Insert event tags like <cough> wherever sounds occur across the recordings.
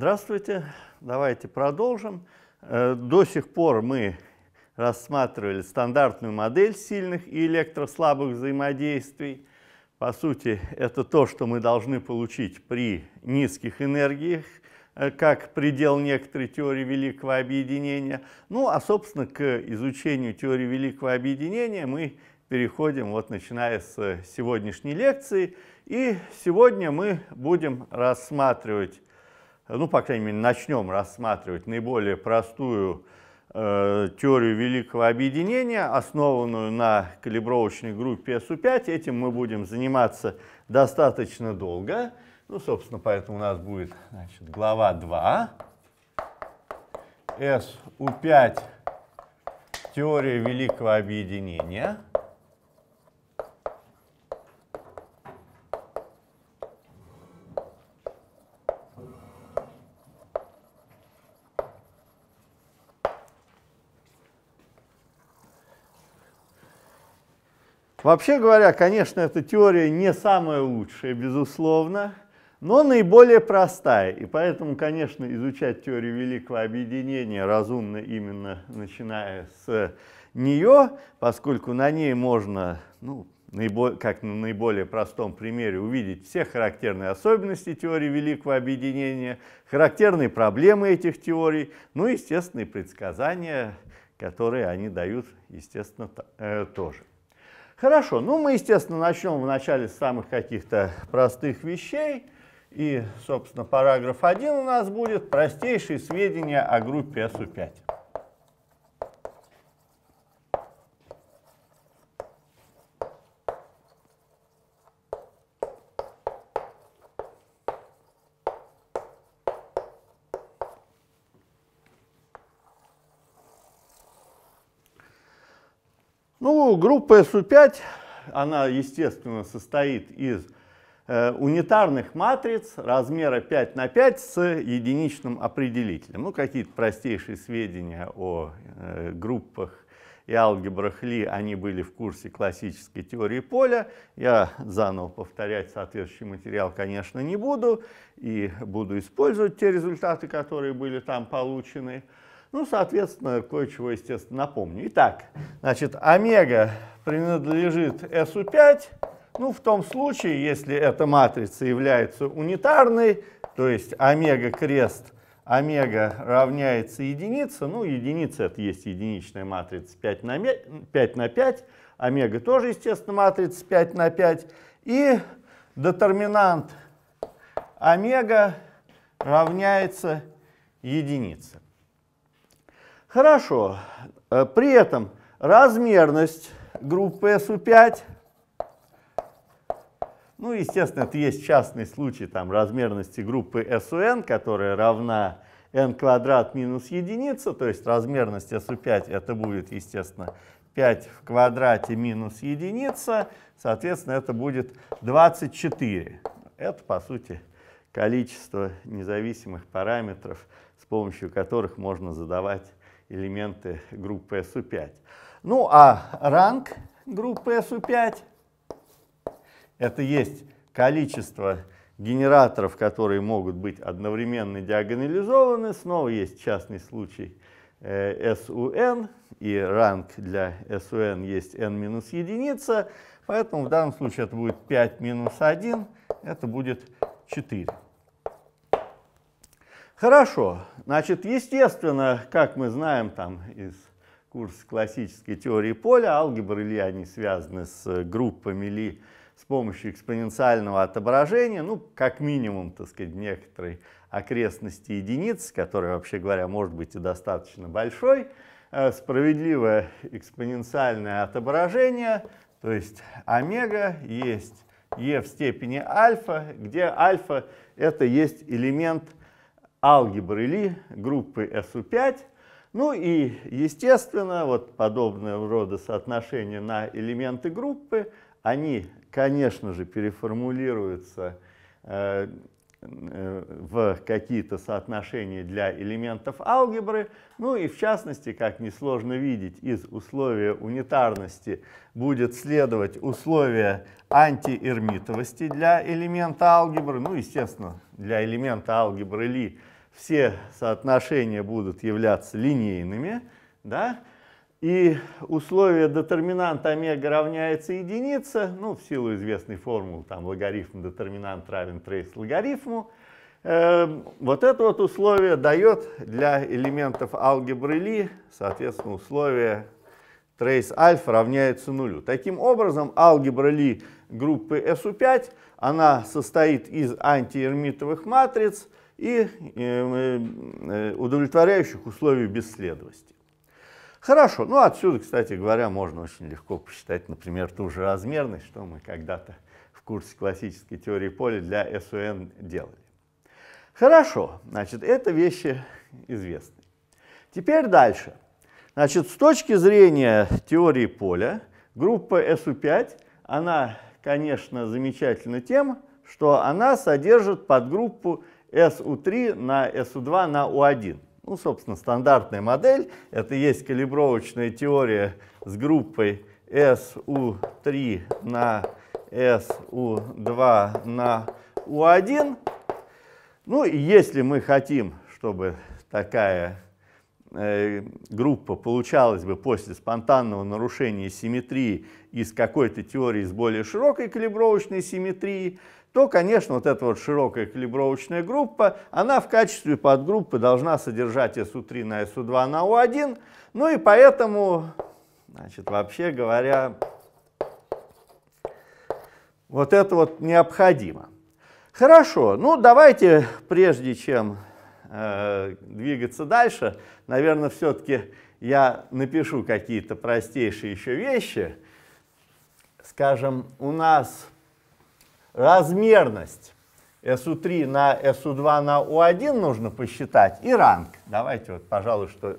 Здравствуйте, давайте продолжим. Э, до сих пор мы рассматривали стандартную модель сильных и электрослабых взаимодействий. По сути, это то, что мы должны получить при низких энергиях, э, как предел некоторой теории великого объединения. Ну, а, собственно, к изучению теории великого объединения мы переходим, вот начиная с сегодняшней лекции. И сегодня мы будем рассматривать ну, по крайней мере, начнем рассматривать наиболее простую э, теорию великого объединения, основанную на калибровочной группе SU5. Этим мы будем заниматься достаточно долго. Ну, собственно, поэтому у нас будет значит, глава 2. SU5 теория великого объединения. Вообще говоря, конечно, эта теория не самая лучшая, безусловно, но наиболее простая. И поэтому, конечно, изучать теорию Великого Объединения разумно именно начиная с нее, поскольку на ней можно, ну, как на наиболее простом примере, увидеть все характерные особенности теории Великого Объединения, характерные проблемы этих теорий, ну и, естественно, предсказания, которые они дают, естественно, э, тоже. Хорошо, ну мы, естественно, начнем вначале с самых каких-то простых вещей. И, собственно, параграф 1 у нас будет «Простейшие сведения о группе СУ5». Ну, группа SU5, она, естественно, состоит из э, унитарных матриц размера 5 на 5 с единичным определителем. Ну, какие-то простейшие сведения о э, группах и алгебрах Ли, они были в курсе классической теории поля. Я заново повторять соответствующий материал, конечно, не буду, и буду использовать те результаты, которые были там получены. Э, ну, соответственно, кое-чего, естественно, напомню. Итак, значит, омега принадлежит SU5, ну, в том случае, если эта матрица является унитарной, то есть омега крест омега равняется единице, ну, единица это есть единичная матрица 5 на, 5 на 5, омега тоже, естественно, матрица 5 на 5, и детерминант омега равняется единице. Хорошо. Э, при этом размерность группы SU5, ну, естественно, это есть частный случай там размерности группы SUN, которая равна n квадрат минус единица, то есть размерность SU5 это будет, естественно, 5 в квадрате минус единица, соответственно, это будет 24. Это, по сути, количество независимых параметров, с помощью которых можно задавать элементы группы SU5. Ну а ранг группы SU5 это есть количество генераторов, которые могут быть одновременно диагонализованы. Снова есть частный случай э, SUN, и ранг для SUN есть n минус единица, поэтому в данном случае это будет 5 минус 1, это будет 4. Хорошо, значит, естественно, как мы знаем там из курса классической теории поля, алгебры ли они связаны с э, группами ли с помощью экспоненциального отображения, ну, как минимум, так сказать, некоторой окрестности единиц, которая, вообще говоря, может быть и достаточно большой, э, справедливое экспоненциальное отображение, то есть омега есть e в степени альфа, где альфа это есть элемент алгебры Ли группы SU5. Ну и, естественно, вот подобного рода соотношения на элементы группы, они, конечно же, переформулируются э, э, в какие-то соотношения для элементов алгебры. Ну и в частности, как несложно видеть, из условия унитарности будет следовать условие антиэрмитовости для элемента алгебры. Ну, естественно, для элемента алгебры Ли все соотношения будут являться линейными, да, и условие детерминант омега равняется единице, ну, в силу известной формулы, там, логарифм детерминант равен трейс логарифму, э, вот это вот условие дает для элементов алгебры Ли, соответственно, условие трейс альфа равняется нулю. Таким образом, алгебра Ли группы SU5, она состоит из антиэрмитовых матриц, и э, э, удовлетворяющих условий бесследовости. Хорошо, ну отсюда, кстати говоря, можно очень легко посчитать, например, ту же размерность, что мы когда-то в курсе классической теории поля для СУН делали. Хорошо, значит, это вещи известны. Теперь дальше. Значит, с точки зрения теории поля, группа СУ 5 она, конечно, замечательна тем, что она содержит подгруппу SU3 на SU2 на U1. Ну, собственно, стандартная модель. Это есть калибровочная теория с группой SU3 на SU2 на U1. Ну, и если мы хотим, чтобы такая э, группа получалась бы после спонтанного нарушения симметрии из какой-то теории с более широкой калибровочной симметрией, то, конечно, вот эта вот широкая калибровочная группа, она в качестве подгруппы должна содержать СУ3 на СУ2 на u 1 ну и поэтому, значит, вообще говоря, вот это вот необходимо. Хорошо, ну давайте, прежде чем э, двигаться дальше, наверное, все-таки я напишу какие-то простейшие еще вещи. Скажем, у нас размерность SU3 на SU2 на U1 нужно посчитать и ранг. Давайте вот, пожалуй, что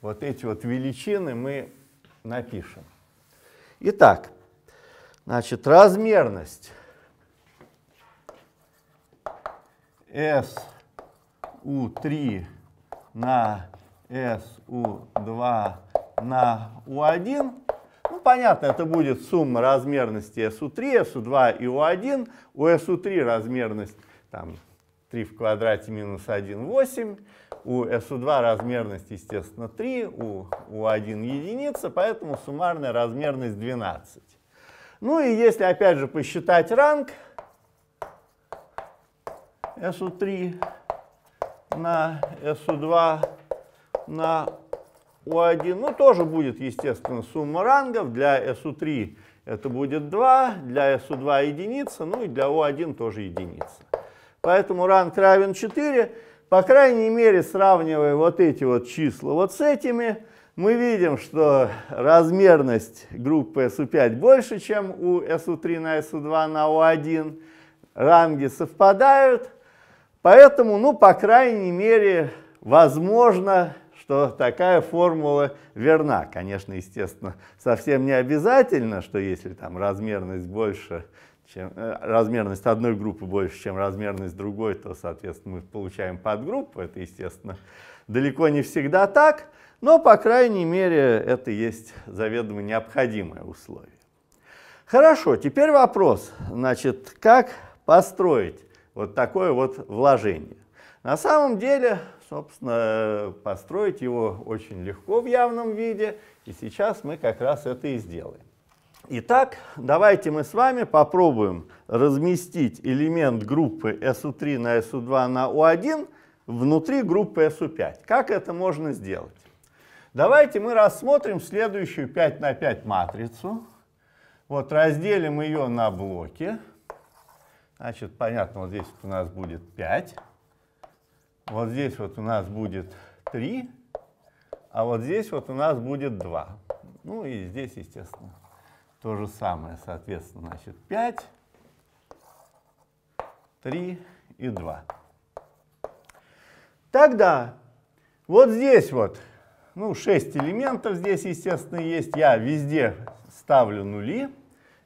вот эти вот величины мы напишем. Итак, значит, размерность SU3 на SU2 на U1 ну, понятно, это будет сумма размерности SU3, SU2 и U1. У SU3 размерность там, 3 в квадрате минус 1, 8. У SU2 размерность, естественно, 3, у U1 единица, поэтому суммарная размерность 12. Ну и если, опять же, посчитать ранг SU3 на SU2 на U1, ну тоже будет, естественно, сумма рангов. Для SU3 это будет 2, для SU2 единица, ну и для U1 тоже единица. Поэтому ранг равен 4. По крайней мере, сравнивая вот эти вот числа вот с этими, мы видим, что размерность группы SU5 больше, чем у SU3 на SU2 на U1. Ранги совпадают. Поэтому, ну, по крайней мере, возможно что такая формула верна. Конечно, естественно, совсем не обязательно, что если там размерность больше, чем э, размерность одной группы больше, чем размерность другой, то, соответственно, мы получаем подгруппу. Это, естественно, далеко не всегда так, но, по крайней мере, это есть заведомо необходимое условие. Хорошо, теперь вопрос, значит, как построить вот такое вот вложение. На самом деле Собственно, построить его очень легко в явном виде, и сейчас мы как раз это и сделаем. Итак, давайте мы с вами попробуем разместить элемент группы SU3 на SU2 на U1 внутри группы SU5. Как это можно сделать? Давайте мы рассмотрим следующую 5 на 5 матрицу. Вот разделим ее на блоки. Значит, понятно, вот здесь у нас будет 5. Вот здесь вот у нас будет 3, а вот здесь вот у нас будет 2. Ну и здесь, естественно, то же самое. Соответственно, значит, 5, 3 и 2. Тогда вот здесь вот, ну, 6 элементов здесь, естественно, есть. Я везде ставлю нули.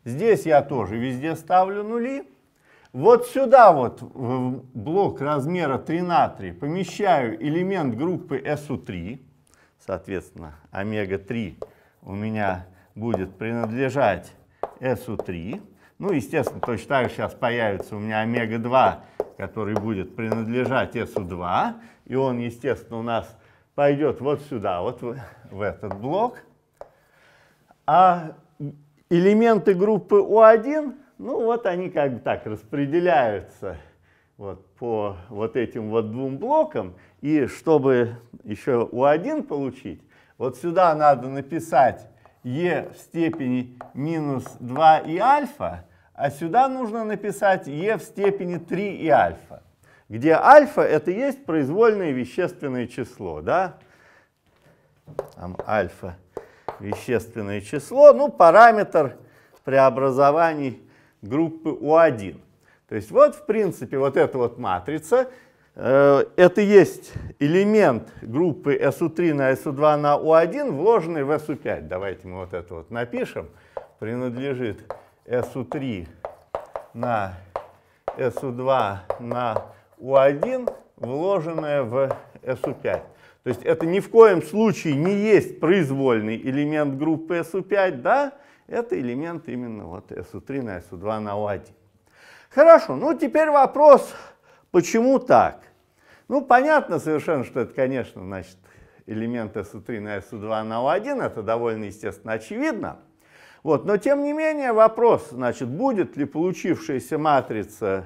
Здесь я тоже везде ставлю нули. Вот сюда вот в блок размера 3 на 3 помещаю элемент группы SU3. Соответственно, омега-3 у меня будет принадлежать SU3. Ну, естественно, точно так же сейчас появится у меня омега-2, который будет принадлежать SU2. И он, естественно, у нас пойдет вот сюда, вот в, в этот блок. А элементы группы У1 ну вот они как бы так распределяются вот по вот этим вот двум блокам. И чтобы еще у 1 получить, вот сюда надо написать e в степени минус 2 и альфа, а сюда нужно написать e в степени 3 и альфа, где альфа это есть произвольное вещественное число, да? Там альфа вещественное число, ну параметр преобразований группы У1. То есть вот, в принципе, вот эта вот матрица, э, это есть элемент группы SU3 на SU2 на U1, вложенный в SU5. Давайте мы вот это вот напишем. Принадлежит SU3 на SU2 на U1, вложенное в SU5. То есть это ни в коем случае не есть произвольный элемент группы SU5, да? Это элемент именно вот SU3 на SU2 на O1. Хорошо, ну теперь вопрос, почему так? Ну, понятно совершенно, что это, конечно, значит, элемент SU3 на SU2 на O1, это довольно, естественно, очевидно. Вот, но тем не менее вопрос, значит, будет ли получившаяся матрица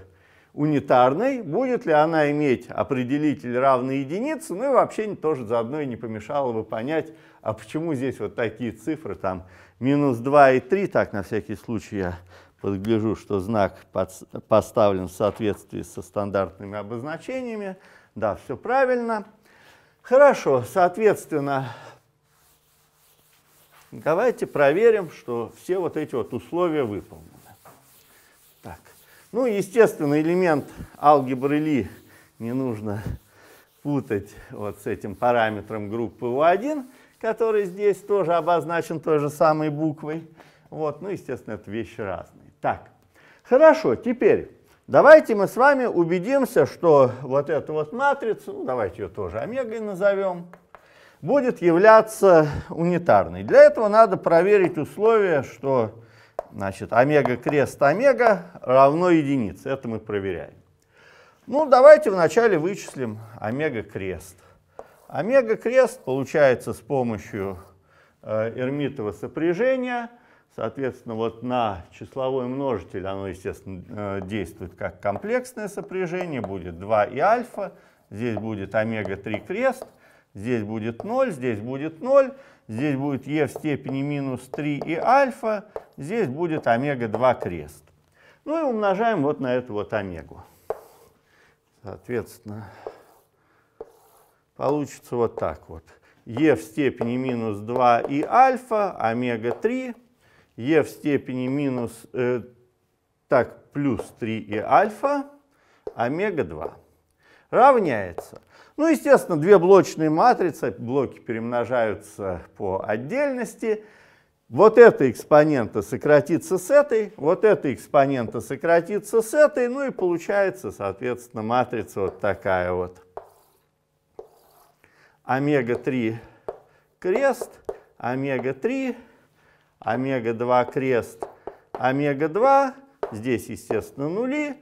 унитарной, будет ли она иметь определитель равный единице, ну и вообще тоже заодно и не помешало бы понять, а почему здесь вот такие цифры, там минус 2 и 3, так на всякий случай я подгляжу, что знак под, поставлен в соответствии со стандартными обозначениями. Да, все правильно. Хорошо, соответственно, давайте проверим, что все вот эти вот условия выполнены. Так. Ну, естественно, элемент алгебры Ли не нужно путать вот с этим параметром группы У1 который здесь тоже обозначен той же самой буквой. Вот, ну, естественно, это вещи разные. Так, хорошо, теперь давайте мы с вами убедимся, что вот эту вот матрицу, ну, давайте ее тоже омегой назовем, будет являться унитарной. Для этого надо проверить условие, что значит, омега крест омега равно единице. Это мы проверяем. Ну, давайте вначале вычислим омега крест. Омега-крест получается с помощью э, эрмитового сопряжения. Соответственно, вот на числовой множитель оно, естественно, э, действует как комплексное сопряжение. Будет 2 и альфа, здесь будет омега-3 крест, здесь будет 0, здесь будет 0, здесь будет e в степени минус 3 и альфа, здесь будет омега-2 крест. Ну и умножаем вот на эту вот омегу. Соответственно... Получится вот так вот. Е в степени минус 2 и альфа, омега-3. Е в степени минус, э, так, плюс 3 и альфа, омега-2. Равняется. Ну, естественно, две блочные матрицы, блоки перемножаются по отдельности. Вот эта экспонента сократится с этой, вот эта экспонента сократится с этой, ну и получается, соответственно, матрица вот такая вот омега-3 крест, омега-3, омега-2 крест, омега-2. Здесь, естественно, нули.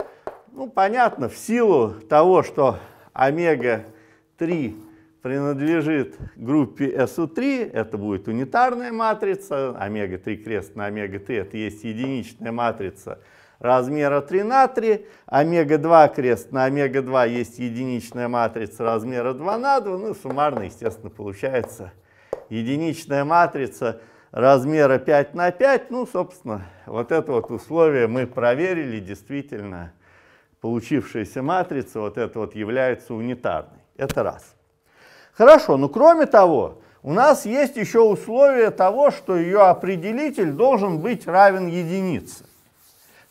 Ну, понятно, в силу того, что омега-3 принадлежит группе SU3, это будет унитарная матрица, омега-3 крест на омега-3, это есть единичная матрица, размера 3 на 3, омега-2 крест на омега-2 есть единичная матрица размера 2 на 2, ну суммарно, естественно, получается единичная матрица размера 5 на 5, ну, собственно, вот это вот условие мы проверили, действительно, получившаяся матрица, вот это вот является унитарной. Это раз. Хорошо, ну кроме того, у нас есть еще условие того, что ее определитель должен быть равен единице.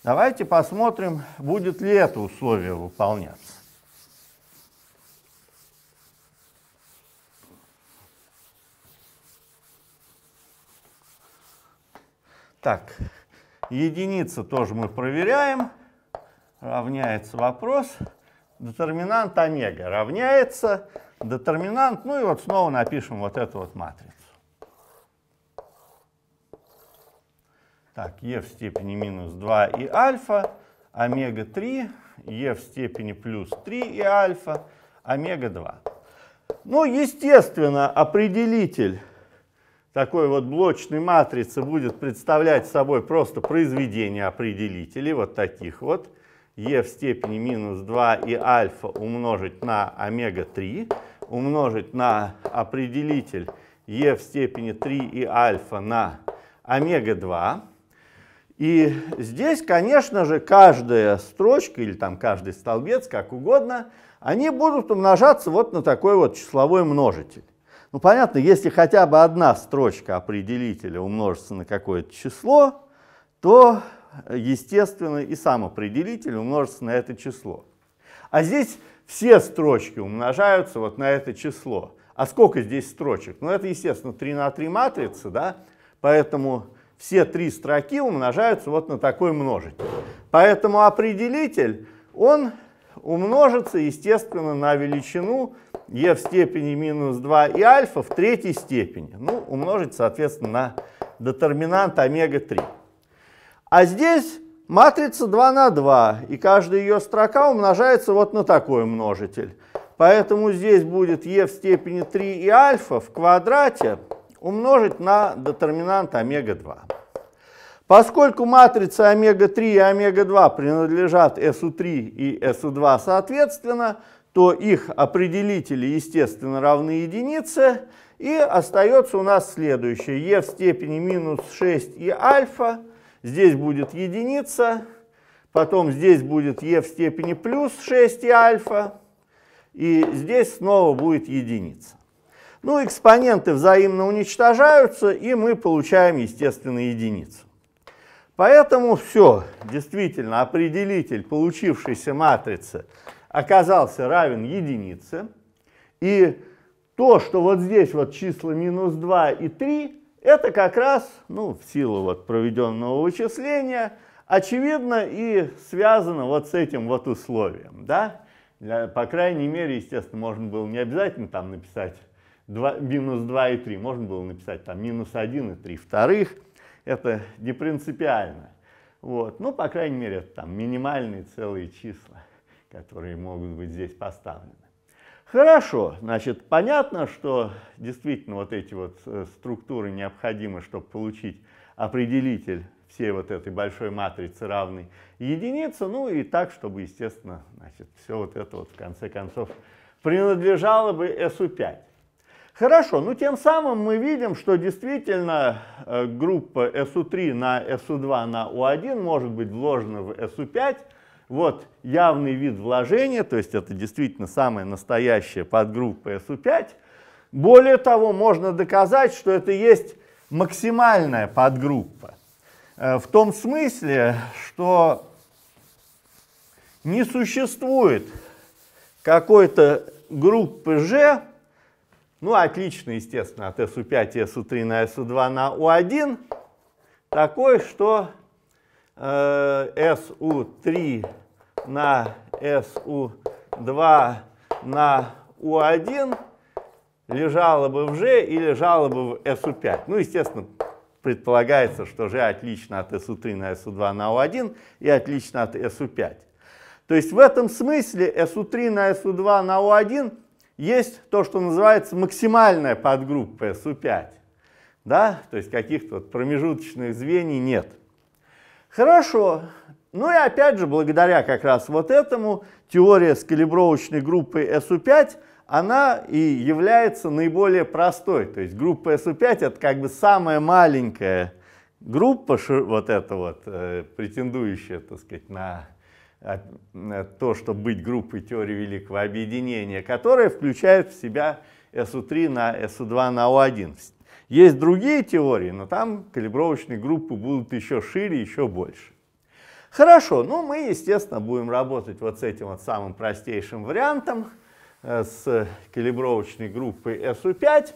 Давайте посмотрим, будет ли это условие выполняться. Так, единица тоже мы проверяем. Равняется вопрос. Детерминант омега равняется детерминант. Ну и вот снова напишем вот эту вот матрицу. Так, e в степени минус 2 и альфа, омега 3, e в степени плюс 3 и альфа, омега 2. Ну, естественно, определитель такой вот блочной матрицы будет представлять собой просто произведение определителей, вот таких вот, e в степени минус 2 и альфа умножить на омега-3, умножить на определитель e в степени 3 и альфа на омега-2. И здесь, конечно же, каждая строчка или там каждый столбец, как угодно, они будут умножаться вот на такой вот числовой множитель. Ну, понятно, если хотя бы одна строчка определителя умножится на какое-то число, то, естественно, и сам определитель умножится на это число. А здесь все строчки умножаются вот на это число. А сколько здесь строчек? Ну, это, естественно, 3 на 3 матрица, да? Поэтому все три строки умножаются вот на такой множитель. Поэтому определитель, он умножится, естественно, на величину e в степени минус 2 и альфа в третьей степени. Ну, умножить, соответственно, на детерминант омега-3. А здесь матрица 2 на 2, и каждая ее строка умножается вот на такой множитель. Поэтому здесь будет e в степени 3 и альфа в квадрате умножить на детерминант омега-2. Поскольку матрицы омега-3 и омега-2 принадлежат СУ 3 и СУ 2 соответственно, то их определители, естественно, равны единице. И остается у нас следующее. е в степени минус 6 и альфа. Здесь будет единица. Потом здесь будет е в степени плюс 6 и альфа. И здесь снова будет единица. Ну, экспоненты взаимно уничтожаются, и мы получаем, естественно, единицу. Поэтому все, действительно, определитель получившейся матрицы оказался равен единице. И то, что вот здесь вот числа минус 2 и 3, это как раз, ну, в силу вот проведенного вычисления, очевидно и связано вот с этим вот условием, да? Для, по крайней мере, естественно, можно было не обязательно там написать 2, минус 2 и 3, можно было написать там минус 1 и 3 вторых, это не принципиально. Вот. Ну, по крайней мере, это там минимальные целые числа, которые могут быть здесь поставлены. Хорошо, значит, понятно, что действительно вот эти вот э, структуры необходимы, чтобы получить определитель всей вот этой большой матрицы равной единице, ну и так, чтобы, естественно, значит, все вот это вот в конце концов принадлежало бы SU5. Хорошо, ну тем самым мы видим, что действительно э, группа SU3 на SU2 на U1 может быть вложена в SU5. Вот явный вид вложения, то есть это действительно самая настоящая подгруппа SU5. Более того, можно доказать, что это есть максимальная подгруппа. Э, в том смысле, что не существует какой-то группы G, ну, отлично, естественно, от SU5 и SU3 на SU2 на U1. Такой, что э, SU3 на SU2 на U1 лежало бы в G и лежало бы в SU5. Ну, естественно, предполагается, что G отлично от SU3 на SU2 на U1 и отлично от SU5. То есть в этом смысле SU3 на SU2 на U1 есть то, что называется максимальная подгруппа SU5. Да? То есть каких-то вот промежуточных звеньев нет. Хорошо. Ну и опять же, благодаря как раз вот этому, теория с калибровочной группой SU5, она и является наиболее простой. То есть группа SU5 это как бы самая маленькая группа, вот эта вот, э, претендующая, так сказать, на а, э, то, что быть группой теории великого объединения, которая включает в себя СУ3 на СУ2 на О1. Есть другие теории, но там калибровочные группы будут еще шире, еще больше. Хорошо, ну мы, естественно, будем работать вот с этим вот самым простейшим вариантом, э, с калибровочной группой SU5.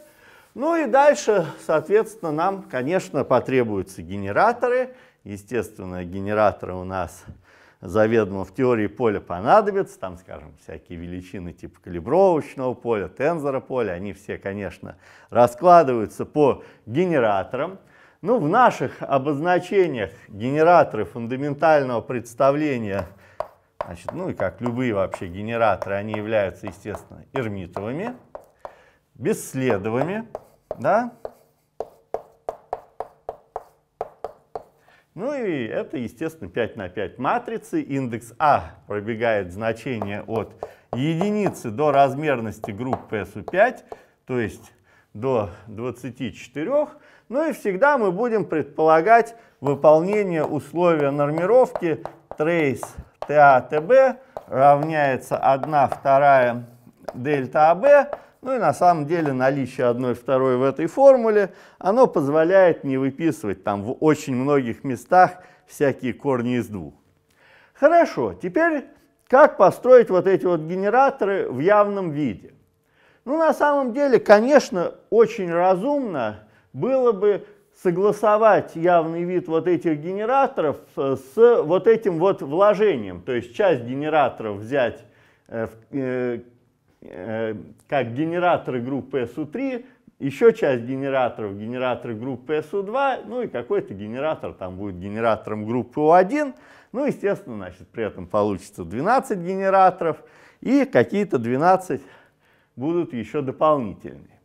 Ну и дальше, соответственно, нам, конечно, потребуются генераторы. Естественно, генераторы у нас заведомо в теории поля понадобятся, там, скажем, всякие величины типа калибровочного поля, тензора поля, они все, конечно, раскладываются по генераторам. Ну, в наших обозначениях генераторы фундаментального представления, значит, ну и как любые вообще генераторы, они являются, естественно, эрмитовыми, бесследовыми, да, Ну и это, естественно, 5 на 5 матрицы. Индекс А пробегает значение от единицы до размерности группы SU5, то есть до 24. Ну и всегда мы будем предполагать выполнение условия нормировки trace TA TB равняется 1 вторая дельта АБ ну и на самом деле наличие одной второй в этой формуле, оно позволяет не выписывать там в очень многих местах всякие корни из двух. Хорошо, теперь как построить вот эти вот генераторы в явном виде? Ну, на самом деле, конечно, очень разумно было бы согласовать явный вид вот этих генераторов э, с вот этим вот вложением. То есть часть генераторов взять э, в э, Э, как генераторы группы SU3, еще часть генераторов, генераторы группы SU2, ну и какой-то генератор там будет генератором группы O1. Ну, естественно, значит, при этом получится 12 генераторов и какие-то 12 будут еще дополнительные.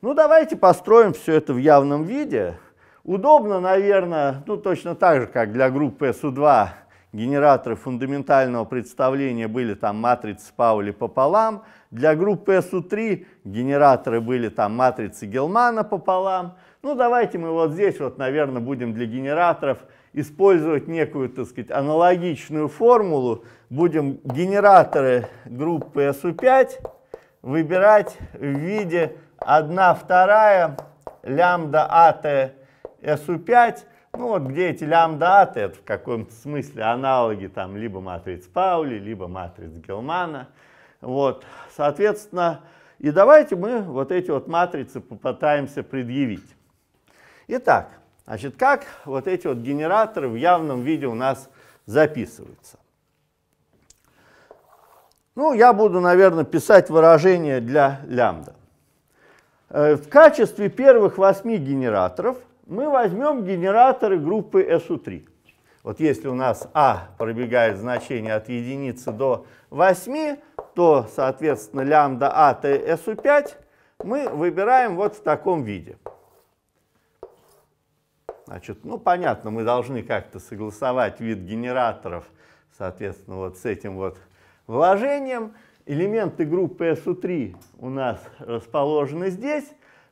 Ну, давайте построим все это в явном виде. Удобно, наверное, ну, точно так же, как для группы SU2 генераторы фундаментального представления были там матрицы Паули пополам, для группы SU3 генераторы были там матрицы Гелмана пополам. Ну, давайте мы вот здесь вот, наверное, будем для генераторов использовать некую, так сказать, аналогичную формулу. Будем генераторы группы SU5 выбирать в виде 1 вторая лямбда АТ SU5 ну вот где эти лямбда это в каком-то смысле аналоги там либо матриц Паули, либо матриц Гелмана. Вот, соответственно, и давайте мы вот эти вот матрицы попытаемся предъявить. Итак, значит, как вот эти вот генераторы в явном виде у нас записываются? Ну, я буду, наверное, писать выражение для лямбда. Э, в качестве первых восьми генераторов – мы возьмем генераторы группы SU3. Вот если у нас А пробегает значение от единицы до 8, то, соответственно, лямбда А ТСУ5 мы выбираем вот в таком виде. Значит, ну, понятно, мы должны как-то согласовать вид генераторов, соответственно, вот с этим вот вложением. Элементы группы SU3 у нас расположены здесь.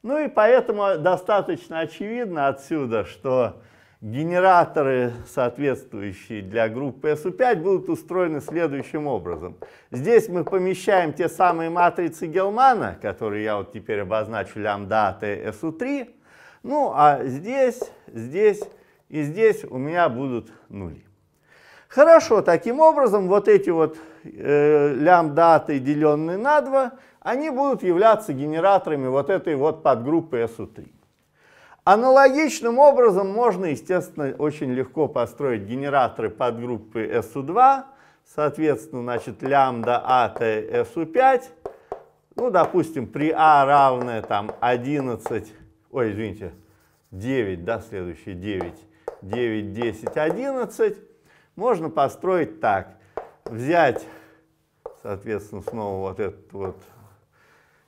Ну и поэтому достаточно очевидно отсюда, что генераторы, соответствующие для группы SU5, будут устроены следующим образом. Здесь мы помещаем те самые матрицы Гелмана, которые я вот теперь обозначу лямбда от SU3. Ну а здесь, здесь и здесь у меня будут нули. Хорошо, таким образом вот эти вот э, лямбда деленные на 2 они будут являться генераторами вот этой вот подгруппы SU3. Аналогичным образом можно, естественно, очень легко построить генераторы подгруппы SU2, соответственно, значит, лямбда АТ SU5, ну, допустим, при А равное там 11, ой, извините, 9, да, следующие 9, 9, 10, 11, можно построить так, взять, соответственно, снова вот этот вот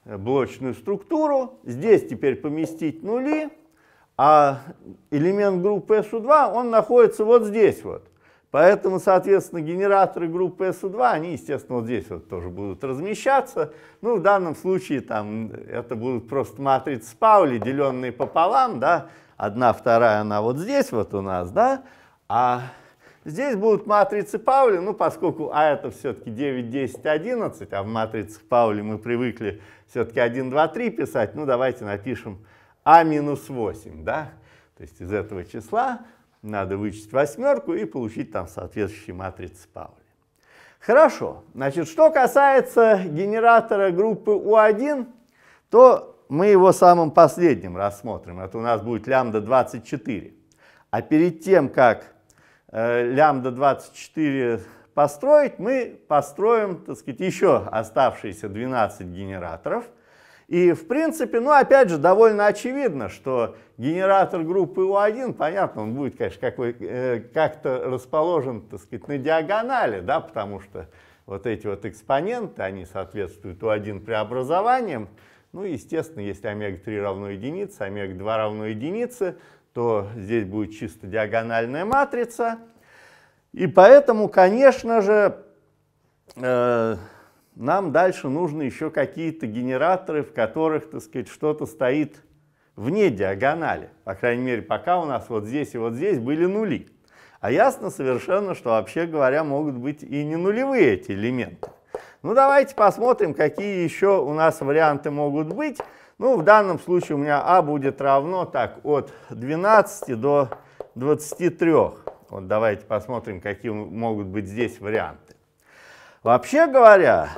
блочную структуру, здесь теперь поместить нули, а элемент группы SU2, он находится вот здесь вот. Поэтому, соответственно, генераторы группы SU2, они, естественно, вот здесь вот тоже будут размещаться. Ну, в данном случае там это будут просто матрицы Паули, деленные пополам, да, одна, вторая, она вот здесь вот у нас, да, а Здесь будут матрицы Паули, ну поскольку А это все-таки 9, 10, 11, а в матрицах Паули мы привыкли все-таки 1, 2, 3 писать, ну давайте напишем А минус 8, да? То есть из этого числа надо вычесть восьмерку и получить там соответствующие матрицы Паули. Хорошо, значит, что касается генератора группы У1, то мы его самым последним рассмотрим. Это у нас будет лямбда 24. А перед тем, как Э, лямбда 24 построить, мы построим, так сказать, еще оставшиеся 12 генераторов. И, в принципе, ну, опять же, довольно очевидно, что генератор группы У1, понятно, он будет, конечно, э, как-то расположен, так сказать, на диагонали, да, потому что вот эти вот экспоненты, они соответствуют У1 преобразованиям. Ну, естественно, если омега-3 равно единице, омега-2 равно единице, то здесь будет чисто диагональная матрица. И поэтому, конечно же, э, нам дальше нужны еще какие-то генераторы, в которых, так сказать, что-то стоит вне диагонали. По крайней мере, пока у нас вот здесь и вот здесь были нули. А ясно совершенно, что вообще говоря, могут быть и не нулевые эти элементы. Ну давайте посмотрим, какие еще у нас варианты могут быть. Ну, в данном случае у меня А будет равно так, от 12 до 23. Вот давайте посмотрим, какие могут быть здесь варианты. Вообще говоря,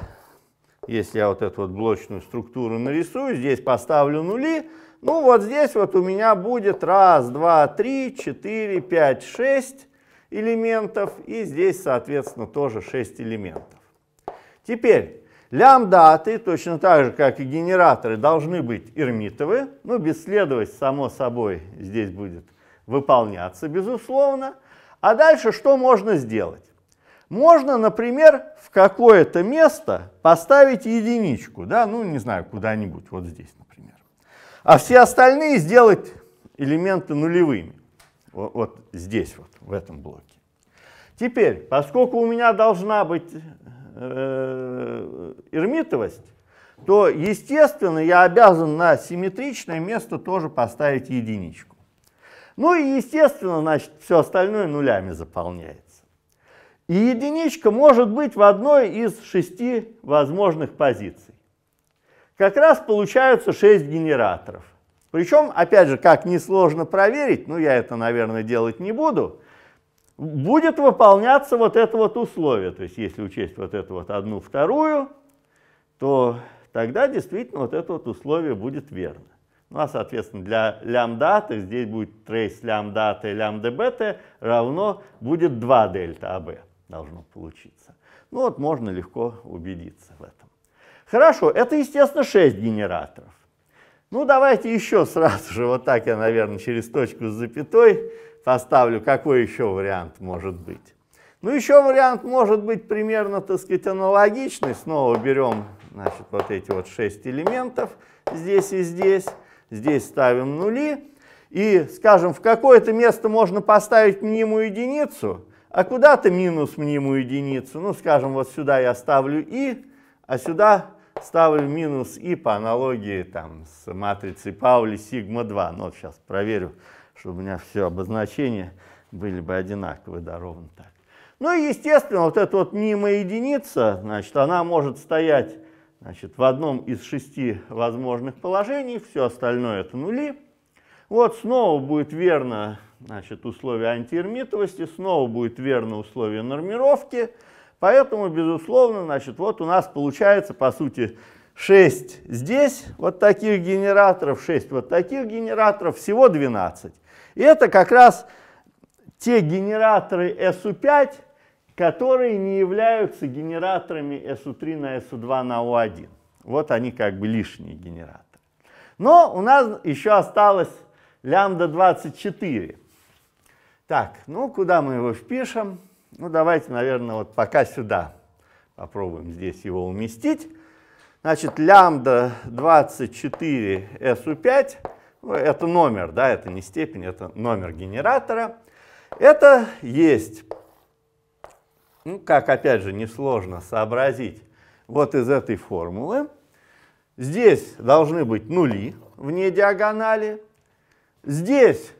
если я вот эту вот блочную структуру нарисую, здесь поставлю нули, ну вот здесь вот у меня будет 1, 2, 3, 4, 5, 6 элементов, и здесь, соответственно, тоже 6 элементов. Теперь, Лямбда-аты, точно так же, как и генераторы, должны быть ирмитовы. Ну, бесследовать само собой, здесь будет выполняться, безусловно. А дальше что можно сделать? Можно, например, в какое-то место поставить единичку, да, ну, не знаю, куда-нибудь, вот здесь, например. А все остальные сделать элементы нулевыми, вот, вот здесь вот, в этом блоке. Теперь, поскольку у меня должна быть э, эрмитовость, то, естественно, я обязан на симметричное место тоже поставить единичку. Ну и, естественно, значит, все остальное нулями заполняется. И единичка может быть в одной из шести возможных позиций. Как раз получаются шесть генераторов. Причем, опять же, как несложно проверить, ну я это, наверное, делать не буду, будет выполняться вот это вот условие. То есть если учесть вот эту вот одну вторую, то тогда действительно вот это вот условие будет верно. Ну а, соответственно, для лямбдаты здесь будет трейс лямбдата и лямбда бета равно будет 2 дельта АБ должно получиться. Ну вот можно легко убедиться в этом. Хорошо, это, естественно, 6 генераторов. Ну давайте еще сразу же, вот так я, наверное, через точку с запятой поставлю, какой еще вариант может быть. Ну, еще вариант может быть примерно, так сказать, аналогичный. Снова берем, значит, вот эти вот шесть элементов здесь и здесь. Здесь ставим нули. И, скажем, в какое-то место можно поставить мнимую единицу, а куда-то минус мнимую единицу. Ну, скажем, вот сюда я ставлю и, а сюда ставлю минус и по аналогии там с матрицей Паули сигма 2. Ну, вот сейчас проверю чтобы у меня все обозначения были бы одинаковые, да, ровно так. Ну и, естественно, вот эта вот мнимая единица, значит, она может стоять значит, в одном из шести возможных положений, все остальное это нули. Вот снова будет верно значит, условие антиэрмитовости, снова будет верно условие нормировки, поэтому, безусловно, значит, вот у нас получается, по сути, 6 здесь вот таких генераторов, 6 вот таких генераторов, всего 12. И это как раз те генераторы SU5, которые не являются генераторами SU3 на SU2 на U1. Вот они как бы лишние генераторы. Но у нас еще осталось лямбда 24. Так, ну куда мы его впишем? Ну давайте, наверное, вот пока сюда попробуем здесь его уместить. Значит, лямбда 24 SU5 ну, это номер, да, это не степень, это номер генератора. Это есть, ну, как опять же несложно сообразить, вот из этой формулы. Здесь должны быть нули вне диагонали. Здесь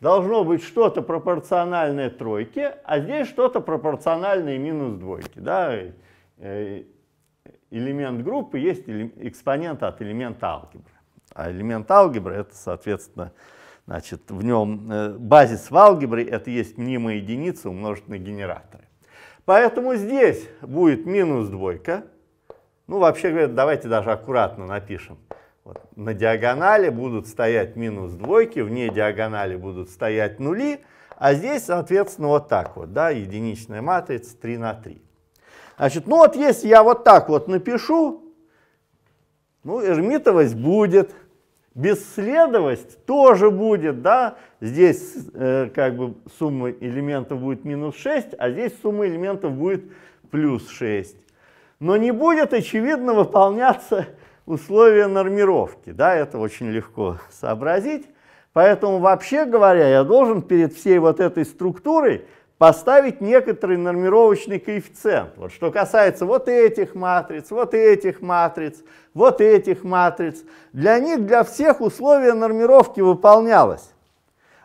должно быть что-то пропорциональное тройке, а здесь что-то пропорциональное минус двойке. Да? Э, э, элемент группы есть экспонент от элемента алгебры. А элемент алгебры это, соответственно, значит, в нем э, базис в алгебре это есть мнимая единица умножить на генераторы. Поэтому здесь будет минус двойка. Ну, вообще говоря, давайте даже аккуратно напишем. Вот. На диагонали будут стоять минус двойки, вне диагонали будут стоять нули, а здесь, соответственно, вот так вот, да, единичная матрица 3 на 3. Значит, ну вот если я вот так вот напишу, ну, эрмитовость будет Бесследовость тоже будет, да, здесь э, как бы сумма элементов будет минус 6, а здесь сумма элементов будет плюс 6. Но не будет, очевидно, выполняться условия нормировки, да, это очень легко сообразить. Поэтому, вообще говоря, я должен перед всей вот этой структурой поставить некоторый нормировочный коэффициент. Вот что касается вот этих матриц, вот этих матриц, вот этих матриц. Для них, для всех условия нормировки выполнялось.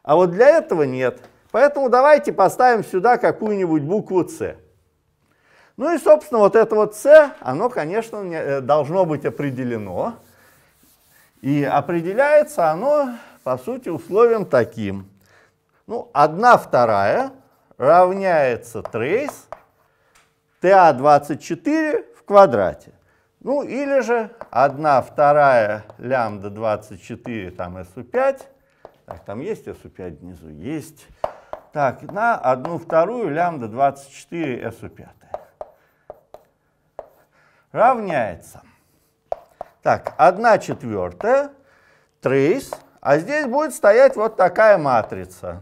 А вот для этого нет. Поэтому давайте поставим сюда какую-нибудь букву С. Ну и, собственно, вот это вот С, оно, конечно, э, должно быть определено. И определяется оно, по сути, условием таким. Ну, одна вторая равняется трейс TA24 а в квадрате. Ну или же 1 вторая лямбда 24, там СУ 5 так, там есть СУ 5 внизу? Есть. Так, на 1 вторую лямбда 24 СУ 5 равняется. Так, 1 четвертая, трейс, а здесь будет стоять вот такая матрица.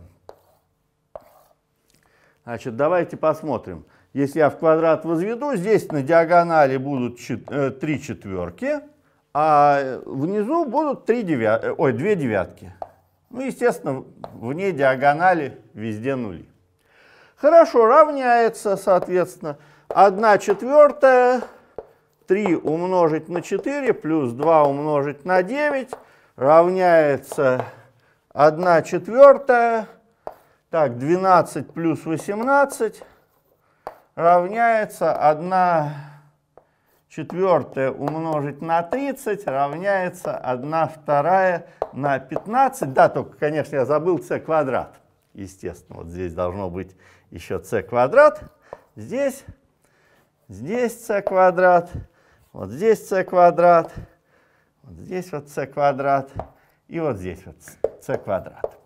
Значит, давайте посмотрим. Если я в квадрат возведу, здесь на диагонали будут э, три четверки, а э, внизу будут три девя... Э, ой, две девятки. Ну, естественно, вне диагонали везде нули. Хорошо, равняется, соответственно, 1 четвертая, 3 умножить на 4 плюс 2 умножить на 9 равняется 1 четвертая так, 12 плюс 18 равняется 1 четвертая умножить на 30 равняется 1 вторая на 15. Да, только, конечно, я забыл c квадрат. Естественно, вот здесь должно быть еще c квадрат. Здесь, здесь c квадрат, вот здесь c квадрат, вот здесь вот c квадрат и вот здесь вот c квадрат.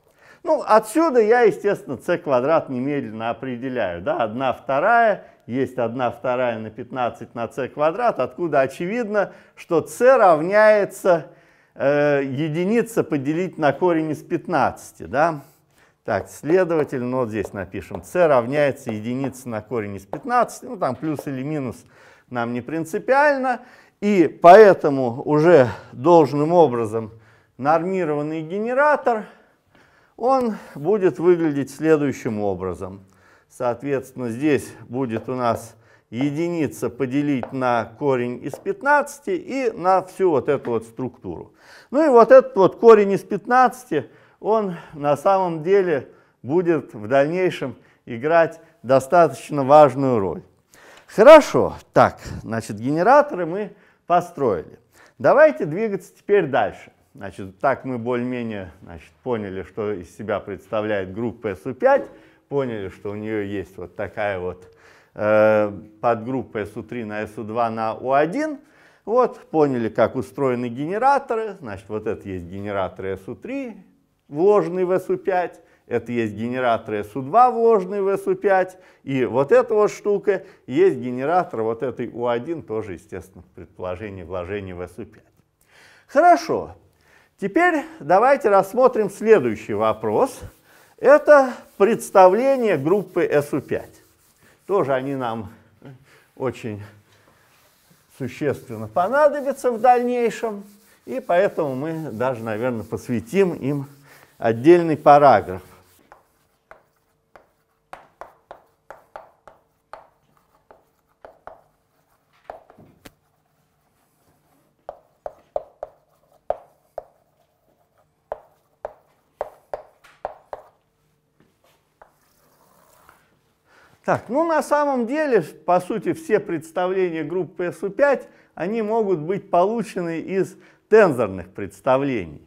Ну, отсюда я, естественно, c квадрат немедленно определяю. Да? 1 вторая, есть 1 вторая на 15 на c квадрат, откуда очевидно, что c равняется э, единица поделить на корень из 15. Да? Так, следовательно, вот здесь напишем, c равняется единице на корень из 15, ну там плюс или минус нам не принципиально, и поэтому уже должным образом нормированный генератор – он будет выглядеть следующим образом. Соответственно, здесь будет у нас единица поделить на корень из 15 и на всю вот эту вот структуру. Ну и вот этот вот корень из 15, он на самом деле будет в дальнейшем играть достаточно важную роль. Хорошо, так, значит, генераторы мы построили. Давайте двигаться теперь дальше. Значит, так мы более-менее значит поняли, что из себя представляет группа су 5 поняли, что у нее есть вот такая вот э, подгруппа су 3 на су 2 на у 1 Вот, поняли, как устроены генераторы. Значит, вот это есть генераторы су 3 вложенные в су 5 Это есть генераторы су 2 вложенные в су 5 И вот эта вот штука есть генератор вот этой у 1 тоже, естественно, предположение вложения в су 5 Хорошо, Теперь давайте рассмотрим следующий вопрос. Это представление группы SU5. Тоже они нам очень существенно понадобятся в дальнейшем. И поэтому мы даже, наверное, посвятим им отдельный параграф. Так, ну на самом деле, по сути, все представления группы SU5, они могут быть получены из тензорных представлений.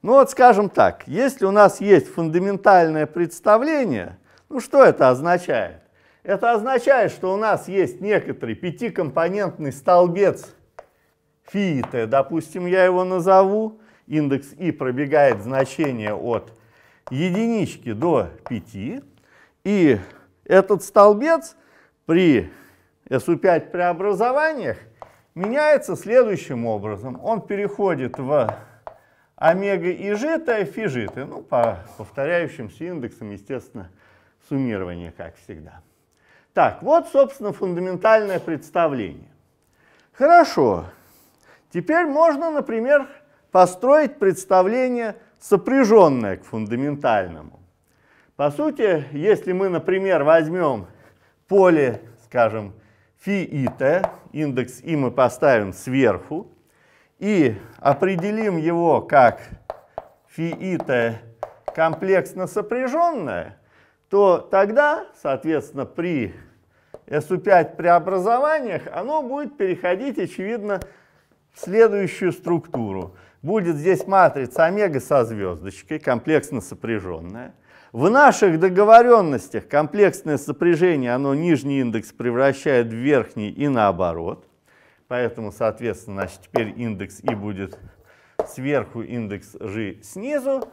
Ну вот скажем так, если у нас есть фундаментальное представление, ну что это означает? Это означает, что у нас есть некоторый пятикомпонентный столбец φ, допустим, я его назову, индекс i пробегает значение от единички до 5, и этот столбец при SU5 преобразованиях меняется следующим образом. Он переходит в омега и жита, и фи жита. Ну, по повторяющимся индексам, естественно, суммирование, как всегда. Так, вот, собственно, фундаментальное представление. Хорошо. Теперь можно, например, построить представление, сопряженное к фундаментальному. По сути, если мы, например, возьмем поле, скажем, фи и t, индекс и мы поставим сверху, и определим его как фи и t комплексно сопряженное, то тогда, соответственно, при SU5 преобразованиях оно будет переходить, очевидно, в следующую структуру. Будет здесь матрица омега со звездочкой, комплексно сопряженная. В наших договоренностях комплексное сопряжение, оно нижний индекс превращает в верхний и наоборот. Поэтому, соответственно, значит, теперь индекс И будет сверху, индекс G снизу.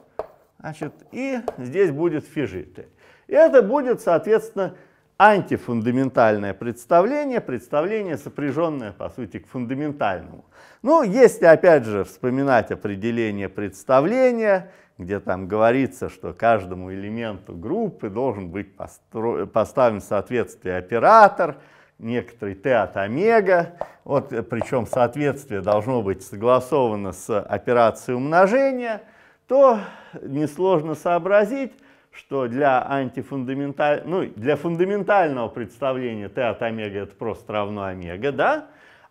Значит, и здесь будет фижи Т. Это будет, соответственно, антифундаментальное представление, представление, сопряженное, по сути, к фундаментальному. Ну, если, опять же, вспоминать определение представления, где там говорится, что каждому элементу группы должен быть постро... поставлен в соответствие оператор, некоторый т от омега, вот, э, причем соответствие должно быть согласовано с операцией умножения, то несложно сообразить, что для, антифундаменталь... ну, для фундаментального представления т от омега это просто равно омега, да?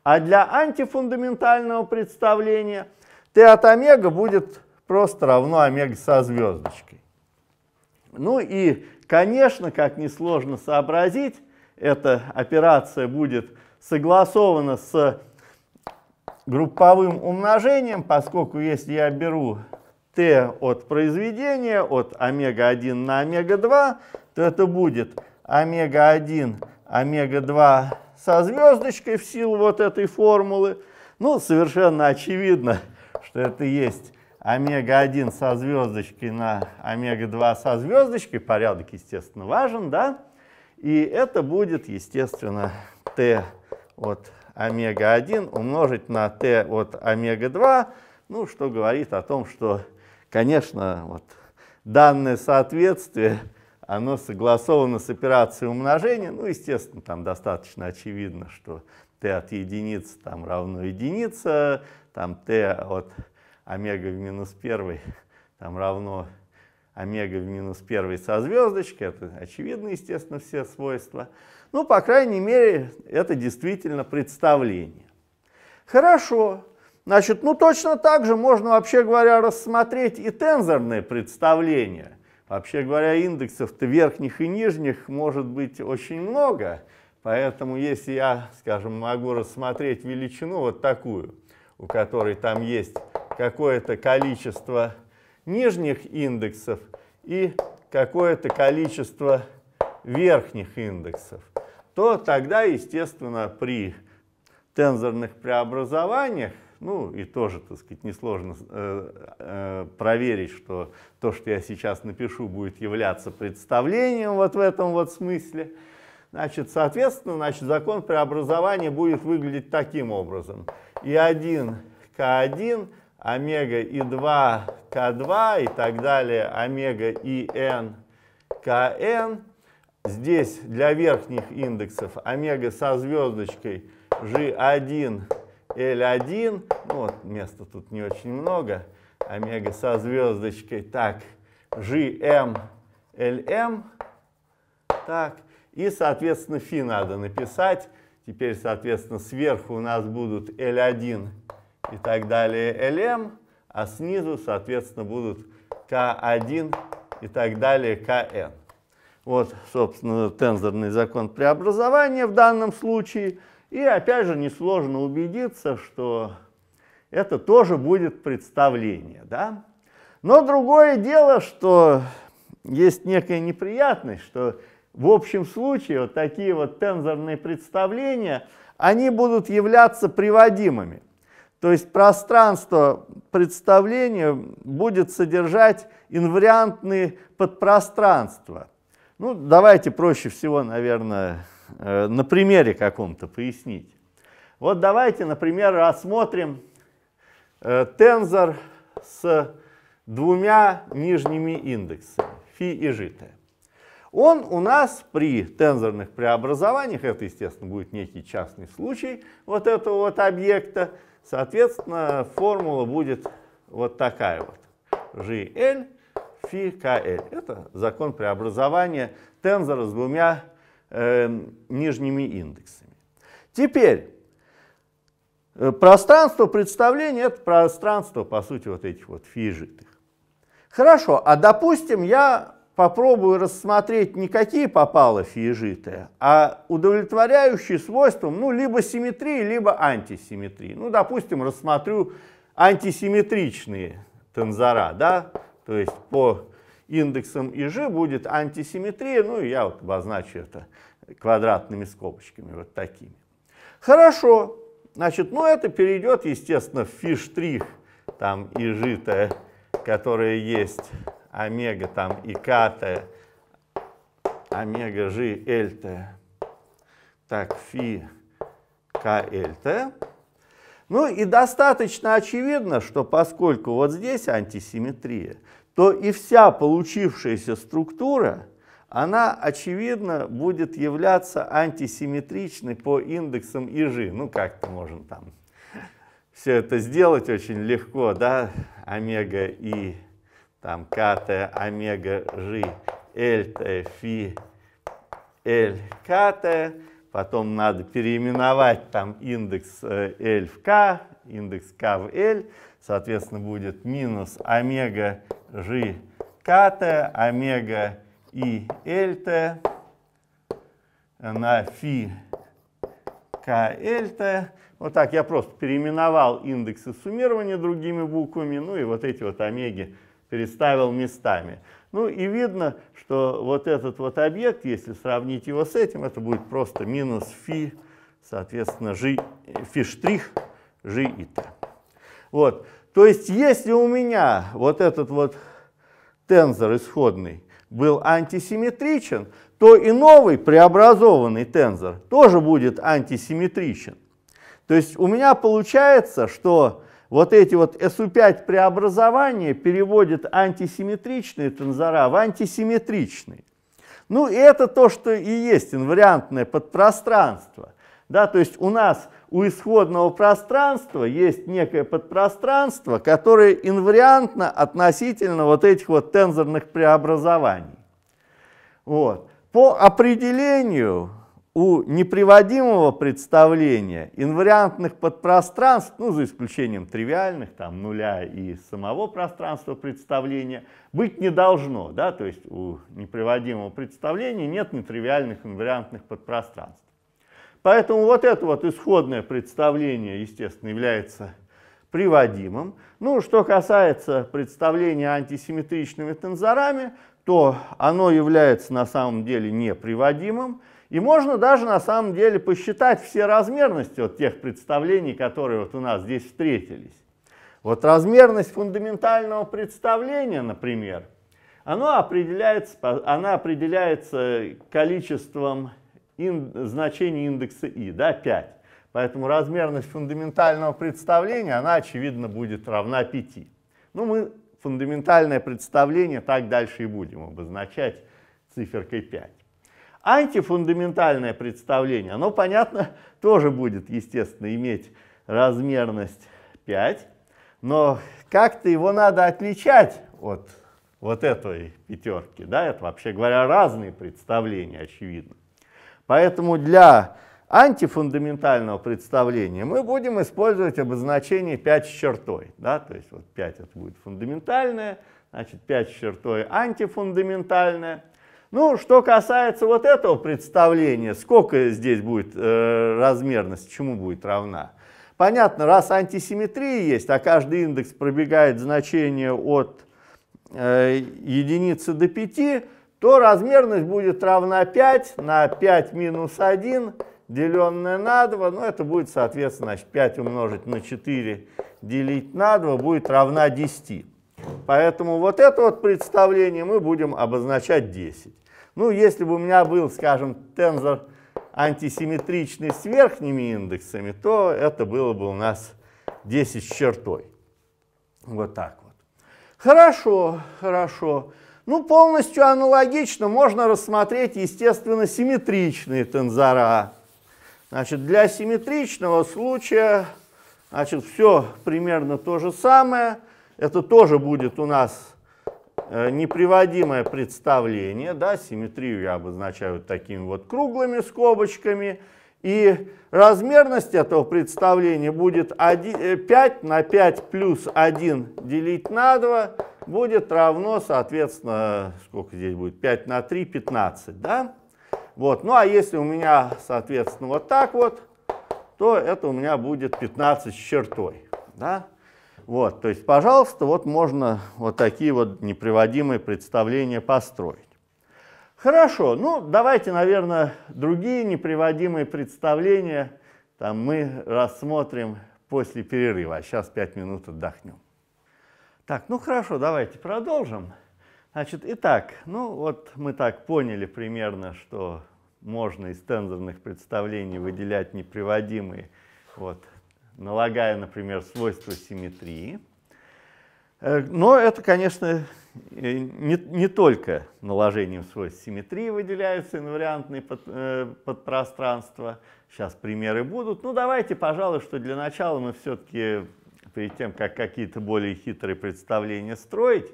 а для антифундаментального представления т от омега будет просто равно омега со звездочкой. Ну и, конечно, как несложно сообразить, эта операция будет согласована с групповым умножением, поскольку если я беру t от произведения, от омега-1 на омега-2, то это будет омега-1, омега-2 со звездочкой в силу вот этой формулы. Ну, совершенно очевидно, что это есть омега-1 со звездочкой на омега-2 со звездочкой, порядок, естественно, важен, да? И это будет, естественно, Т от омега-1 умножить на Т от омега-2, ну, что говорит о том, что, конечно, вот данное соответствие, оно согласовано с операцией умножения, ну, естественно, там достаточно очевидно, что Т от единицы там равно единице, там Т от омега в минус первой там равно омега в минус первой со звездочкой, это очевидно, естественно, все свойства. Ну, по крайней мере, это действительно представление. Хорошо, значит, ну точно так же можно, вообще говоря, рассмотреть и тензорное представление. Вообще говоря, индексов-то верхних и нижних может быть очень много, поэтому если я, скажем, могу рассмотреть величину вот такую – у которой там есть какое-то количество нижних индексов и какое-то количество верхних индексов, то тогда, естественно, при тензорных преобразованиях, ну и тоже, так сказать, несложно э, э, проверить, что то, что я сейчас напишу, будет являться представлением вот в этом вот смысле, Значит, соответственно, значит, закон преобразования будет выглядеть таким образом. И1, К1, омега и 2, К2 и так далее, омега и n, КН. Здесь для верхних индексов омега со звездочкой G1, L1. Ну, вот места тут не очень много. Омега со звездочкой. Так, GM, LM. Эм, эм. Так, и, соответственно, φ надо написать. Теперь, соответственно, сверху у нас будут L1 и так далее LM, а снизу, соответственно, будут K1 и так далее KN. Вот, собственно, тензорный закон преобразования в данном случае. И опять же, несложно убедиться, что это тоже будет представление. Да? Но другое дело, что есть некая неприятность, что в общем случае вот такие вот тензорные представления, они будут являться приводимыми. То есть пространство представления будет содержать инвариантные подпространства. Ну, давайте проще всего, наверное, э, на примере каком-то пояснить. Вот давайте, например, рассмотрим э, тензор с двумя нижними индексами, φ и житая. Он у нас при тензорных преобразованиях, это, естественно, будет некий частный случай вот этого вот объекта, соответственно, формула будет вот такая вот. GL фи КЛ. Это закон преобразования тензора с двумя э, нижними индексами. Теперь, э, пространство представления – это пространство, по сути, вот этих вот фи фижитых. Хорошо, а допустим, я попробую рассмотреть не какие попало фиежиты, а удовлетворяющие свойством, ну, либо симметрии, либо антисимметрии. Ну, допустим, рассмотрю антисимметричные тензора, да, то есть по индексам ИЖ будет антисимметрия, ну, я вот обозначу это квадратными скобочками, вот такими. Хорошо, значит, ну, это перейдет, естественно, в фи' там ИЖ-то, которое есть омега там и кт, омега g эльта так, фи к эльта Ну и достаточно очевидно, что поскольку вот здесь антисимметрия, то и вся получившаяся структура, она, очевидно, будет являться антисимметричной по индексам ИЖ. Ну, как-то можно там все это сделать очень легко, да, омега и там ката, омега, жи, эльта, фи, эль, ката, потом надо переименовать там индекс L э, в К, индекс К в L, соответственно, будет минус омега G КТ, омега И ЛТ на фи к КЛТ. Вот так я просто переименовал индексы суммирования другими буквами, ну и вот эти вот омеги переставил местами. Ну и видно, что вот этот вот объект, если сравнить его с этим, это будет просто минус φ, соответственно, g, φ штрих, и t. Вот. То есть если у меня вот этот вот тензор исходный был антисимметричен, то и новый преобразованный тензор тоже будет антисимметричен. То есть у меня получается, что вот эти вот SU5 преобразования переводят антисимметричные тензора в антисимметричные. Ну, и это то, что и есть инвариантное подпространство. Да, то есть у нас у исходного пространства есть некое подпространство, которое инвариантно относительно вот этих вот тензорных преобразований. Вот. По определению у неприводимого представления инвариантных подпространств, ну, за исключением тривиальных, там, нуля и самого пространства представления, быть не должно, да, то есть у неприводимого представления нет нетривиальных инвариантных подпространств. Поэтому вот это вот исходное представление, естественно, является приводимым. Ну, что касается представления антисимметричными тензорами, то оно является на самом деле неприводимым, приводимым, и можно даже на самом деле посчитать все размерности вот тех представлений, которые вот у нас здесь встретились. Вот размерность фундаментального представления, например, оно определяется, она определяется количеством ин, значений индекса i, да, 5. Поэтому размерность фундаментального представления, она, очевидно, будет равна 5. Ну, мы фундаментальное представление так дальше и будем обозначать циферкой 5. Антифундаментальное представление, оно, понятно, <laughs> тоже будет, естественно, иметь размерность 5, но как-то его надо отличать от вот этой пятерки, да, это вообще говоря разные представления, очевидно. Поэтому для антифундаментального представления мы будем использовать обозначение 5 с чертой, да, то есть вот 5 это будет фундаментальное, значит 5 с чертой антифундаментальное, ну, что касается вот этого представления, сколько здесь будет э, размерность, чему будет равна? Понятно, раз антисимметрия есть, а каждый индекс пробегает значение от э, единицы до 5, то размерность будет равна 5 на 5 минус 1, деленное на 2. Ну, это будет, соответственно, значит, 5 умножить на 4 делить на 2 будет равна 10. Поэтому вот это вот представление мы будем обозначать 10. Ну, если бы у меня был, скажем, тензор антисимметричный с верхними индексами, то это было бы у нас 10 с чертой. Вот так вот. Хорошо, хорошо. Ну, полностью аналогично можно рассмотреть, естественно, симметричные тензора. Значит, для симметричного случая, значит, все примерно то же самое – это тоже будет у нас э, неприводимое представление. Да? Симметрию я обозначаю вот такими вот круглыми скобочками. И размерность этого представления будет 1, 5 э, на 5 плюс 1 делить на 2 будет равно, соответственно, сколько здесь будет? 5 на 3, 15, да? Вот, ну а если у меня, соответственно, вот так вот, то это у меня будет 15 с чертой, да? Вот, то есть, пожалуйста, вот можно вот такие вот неприводимые представления построить. Хорошо, ну давайте, наверное, другие неприводимые представления там мы рассмотрим после перерыва. А сейчас 5 минут отдохнем. Так, ну хорошо, давайте продолжим. Значит, итак, ну вот мы так поняли примерно, что можно из тензорных представлений выделять неприводимые вот налагая, например, свойство симметрии. Э, но это, конечно, не, не только наложением свойств симметрии выделяются инвариантные под, э, подпространства. Сейчас примеры будут. Ну, давайте, пожалуй, что для начала мы все-таки, перед тем, как какие-то более хитрые представления строить,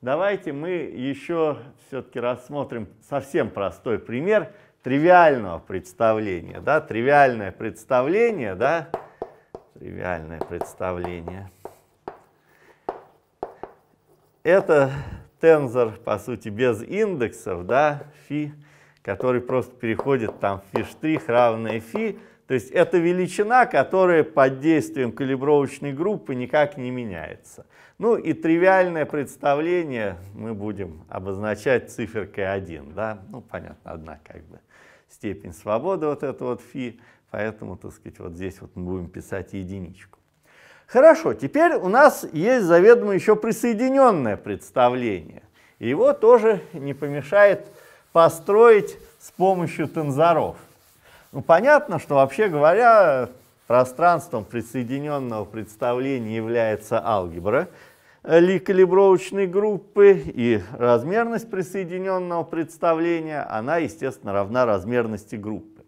давайте мы еще все-таки рассмотрим совсем простой пример тривиального представления. Да? Тривиальное представление, да, Тривиальное представление. Это тензор, по сути, без индексов, да, фи, который просто переходит там фи штрих равное фи. То есть это величина, которая под действием калибровочной группы никак не меняется. Ну и тривиальное представление мы будем обозначать циферкой 1, да, ну понятно, одна как бы степень свободы вот это вот фи, Поэтому, так сказать, вот здесь вот мы будем писать единичку. Хорошо, теперь у нас есть заведомо еще присоединенное представление. его тоже не помешает построить с помощью тензоров. Ну, понятно, что вообще говоря, пространством присоединенного представления является алгебра э, ли-калибровочной группы, и размерность присоединенного представления, она, естественно, равна размерности группы.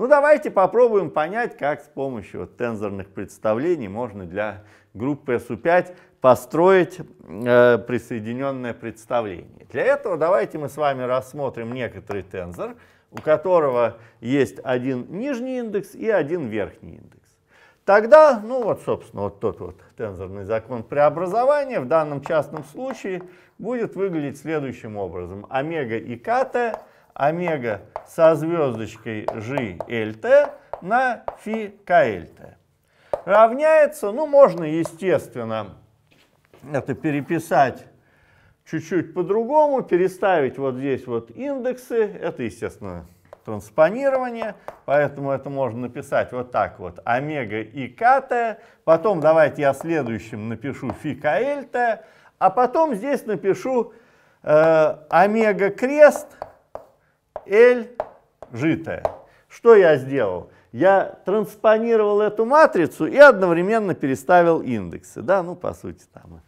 Ну давайте попробуем понять, как с помощью вот тензорных представлений можно для группы SU5 построить э, присоединенное представление. Для этого давайте мы с вами рассмотрим некоторый тензор, у которого есть один нижний индекс и один верхний индекс. Тогда, ну вот, собственно, вот тот вот тензорный закон преобразования в данном частном случае будет выглядеть следующим образом. Омега и ката омега со звездочкой GLT на фи КЛТ. Равняется, ну можно, естественно, это переписать чуть-чуть по-другому, переставить вот здесь вот индексы, это, естественно, транспонирование, поэтому это можно написать вот так вот, омега и kt, потом давайте я следующим напишу фи кlt, а потом здесь напишу э, омега крест L житое. Что я сделал? Я транспонировал эту матрицу и одновременно переставил индексы. Да, ну, по сути, там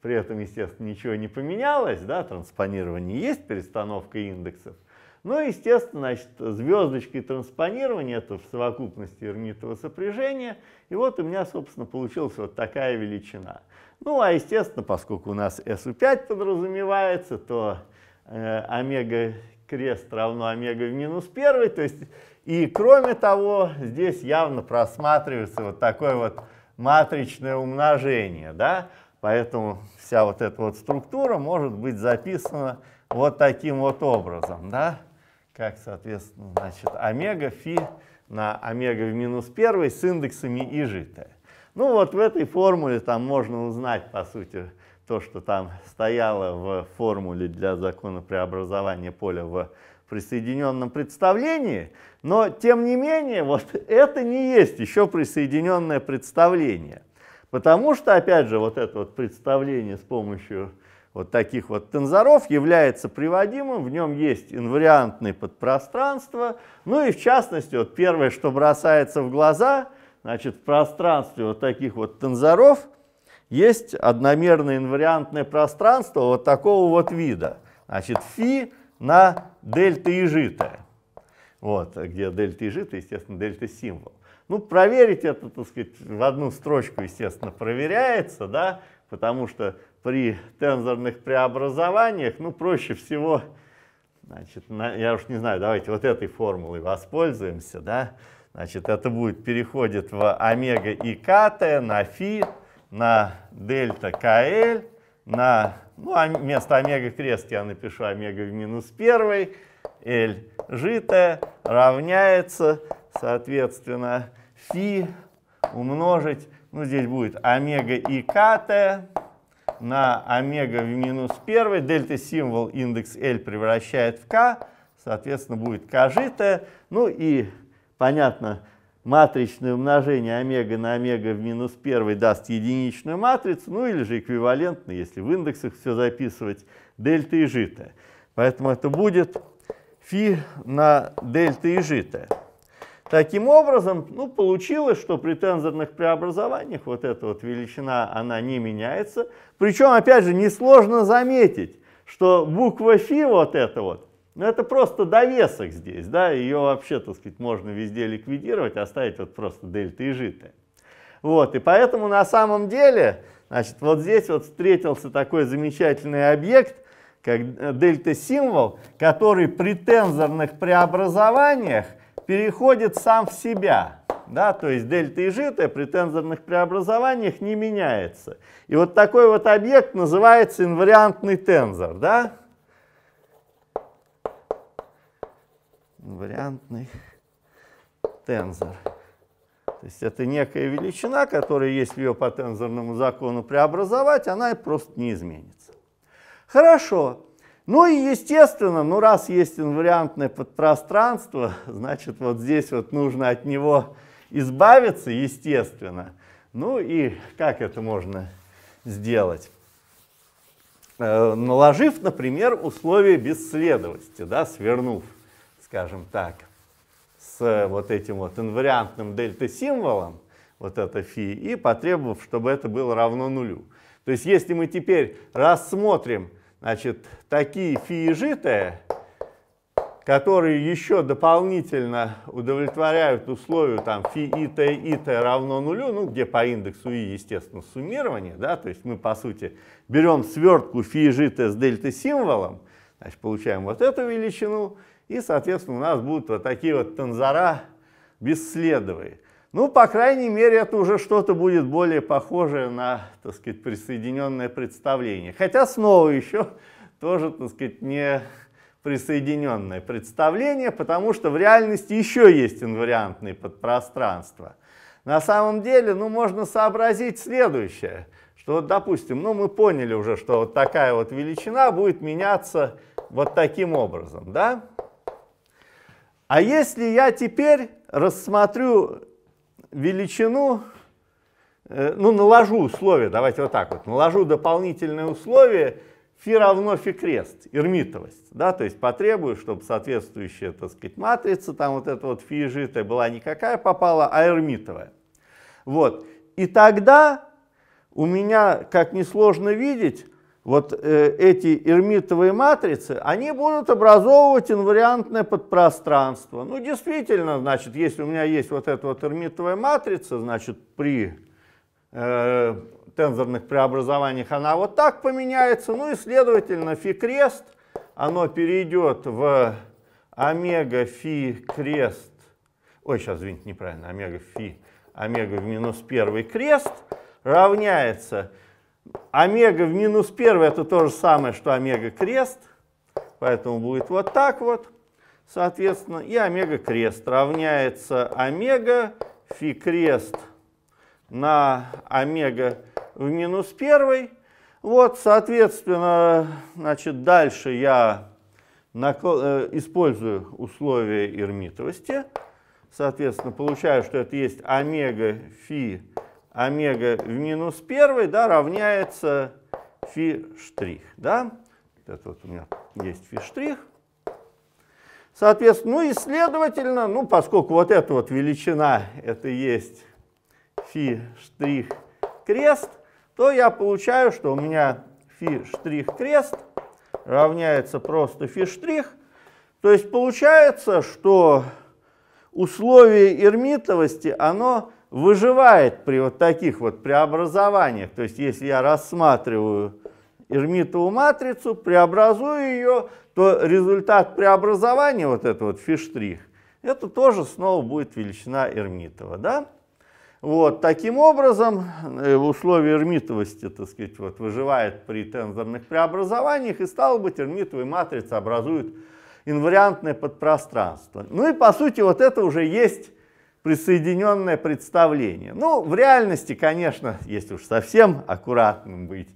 при этом, естественно, ничего не поменялось, да, транспонирование есть, перестановка индексов. Ну, естественно, значит, звездочкой транспонирования, это в совокупности эрмитового сопряжения, и вот у меня, собственно, получилась вот такая величина. Ну, а, естественно, поскольку у нас SU5 подразумевается, то э, омега крест равно омега в минус 1. То есть, и кроме того, здесь явно просматривается вот такое вот матричное умножение. Да? Поэтому вся вот эта вот структура может быть записана вот таким вот образом. Да? Как, соответственно, значит, омега фи на омега в минус 1 с индексами и житая. Ну вот в этой формуле там можно узнать, по сути, то, что там стояло в формуле для закона преобразования поля в присоединенном представлении, но тем не менее вот это не есть еще присоединенное представление. Потому что, опять же, вот это вот представление с помощью вот таких вот тензоров является приводимым, в нем есть инвариантные подпространства, ну и в частности, вот первое, что бросается в глаза – Значит, в пространстве вот таких вот тензоров есть одномерное инвариантное пространство вот такого вот вида. Значит, φ на дельта и жита. Вот, где дельта и жита, естественно, дельта символ. Ну, проверить это, так сказать, в одну строчку, естественно, проверяется, да, потому что при тензорных преобразованиях, ну, проще всего, значит, на, я уж не знаю, давайте вот этой формулой воспользуемся, да, Значит, это будет, переходит в омега и kt, на фи, на дельта кл, на, ну, а вместо омега крест я напишу омега в минус первый, л житая равняется, соответственно, фи умножить, ну, здесь будет омега и kt на омега в минус первый, дельта символ индекс L превращает в k, соответственно, будет k житая, ну и Понятно, матричное умножение омега на омега в минус 1 даст единичную матрицу, ну или же эквивалентно, если в индексах все записывать, дельта и житая, Поэтому это будет фи на дельта и житая. Таким образом, ну, получилось, что при тензорных преобразованиях вот эта вот величина, она не меняется. Причем, опять же, несложно заметить, что буква фи вот эта вот, ну это просто довесок здесь, да, ее вообще, так сказать, можно везде ликвидировать, оставить вот просто дельта и житы. Вот, и поэтому на самом деле, значит, вот здесь вот встретился такой замечательный объект, как э, дельта-символ, который при тензорных преобразованиях переходит сам в себя. Да, то есть дельта и жита при тензорных преобразованиях не меняется. И вот такой вот объект называется инвариантный тензор. Да? инвариантный тензор. То есть это некая величина, которая, если ее по тензорному закону преобразовать, она просто не изменится. Хорошо. Ну и естественно, ну раз есть инвариантное подпространство, <laughs> значит вот здесь вот нужно от него избавиться, естественно. Ну и как это можно сделать? Э, наложив, например, условия бесследовости, да, свернув скажем так, с э, вот этим вот инвариантным дельта-символом, вот это фи, и потребовав, чтобы это было равно нулю. То есть если мы теперь рассмотрим значит, такие фи и житые, которые еще дополнительно удовлетворяют условию там фи и т и т равно нулю, ну где по индексу и, естественно, суммирование, да, то есть мы по сути берем свертку фи и с дельта символом, значит, получаем вот эту величину, и, соответственно, у нас будут вот такие вот танзора бесследовые. Ну, по крайней мере, это уже что-то будет более похожее на, так сказать, присоединенное представление. Хотя снова еще тоже, так сказать, не присоединенное представление, потому что в реальности еще есть инвариантные подпространства. На самом деле, ну, можно сообразить следующее, что вот, допустим, ну, мы поняли уже, что вот такая вот величина будет меняться вот таким образом, да? Да. А если я теперь рассмотрю величину, э, ну, наложу условие, давайте вот так вот, наложу дополнительное условие фи равно фи крест, эрмитовость, да, то есть потребую, чтобы соответствующая, так сказать, матрица, там вот эта вот фи житая была не какая попала, а эрмитовая, Вот, и тогда у меня, как несложно видеть, вот э, эти эрмитовые матрицы, они будут образовывать инвариантное подпространство. Ну, действительно, значит, если у меня есть вот эта вот эрмитовая матрица, значит, при э, тензорных преобразованиях она вот так поменяется, ну и, следовательно, фи-крест, оно перейдет в омега-фи-крест, ой, сейчас, извините, неправильно, омега-фи, омега в минус первый крест равняется Омега в минус 1 это то же самое, что омега крест. Поэтому будет вот так вот, соответственно. И омега крест равняется омега фи крест на омега в минус 1. Вот, соответственно, значит, дальше я э, использую условия эрмитовости Соответственно, получаю, что это есть омега фи омега в минус 1 да, равняется фи штрих. Да? Это вот у меня есть фи штрих. Соответственно, ну и следовательно, ну поскольку вот эта вот величина, это есть фи штрих крест, то я получаю, что у меня фи штрих крест равняется просто фи штрих. То есть получается, что условие эрмитовости, оно выживает при вот таких вот преобразованиях. То есть если я рассматриваю эрмитову матрицу, преобразую ее, то результат преобразования, вот этот вот фиштрих, это тоже снова будет величина Эрмитова. Да? Вот, таким образом, э, в условии эрмитовости, так сказать, вот, выживает при тензорных преобразованиях, и стало быть, эрмитовые матрицы образуют инвариантное подпространство. Ну и, по сути, вот это уже есть присоединенное представление. Ну, в реальности, конечно, если уж совсем аккуратным быть,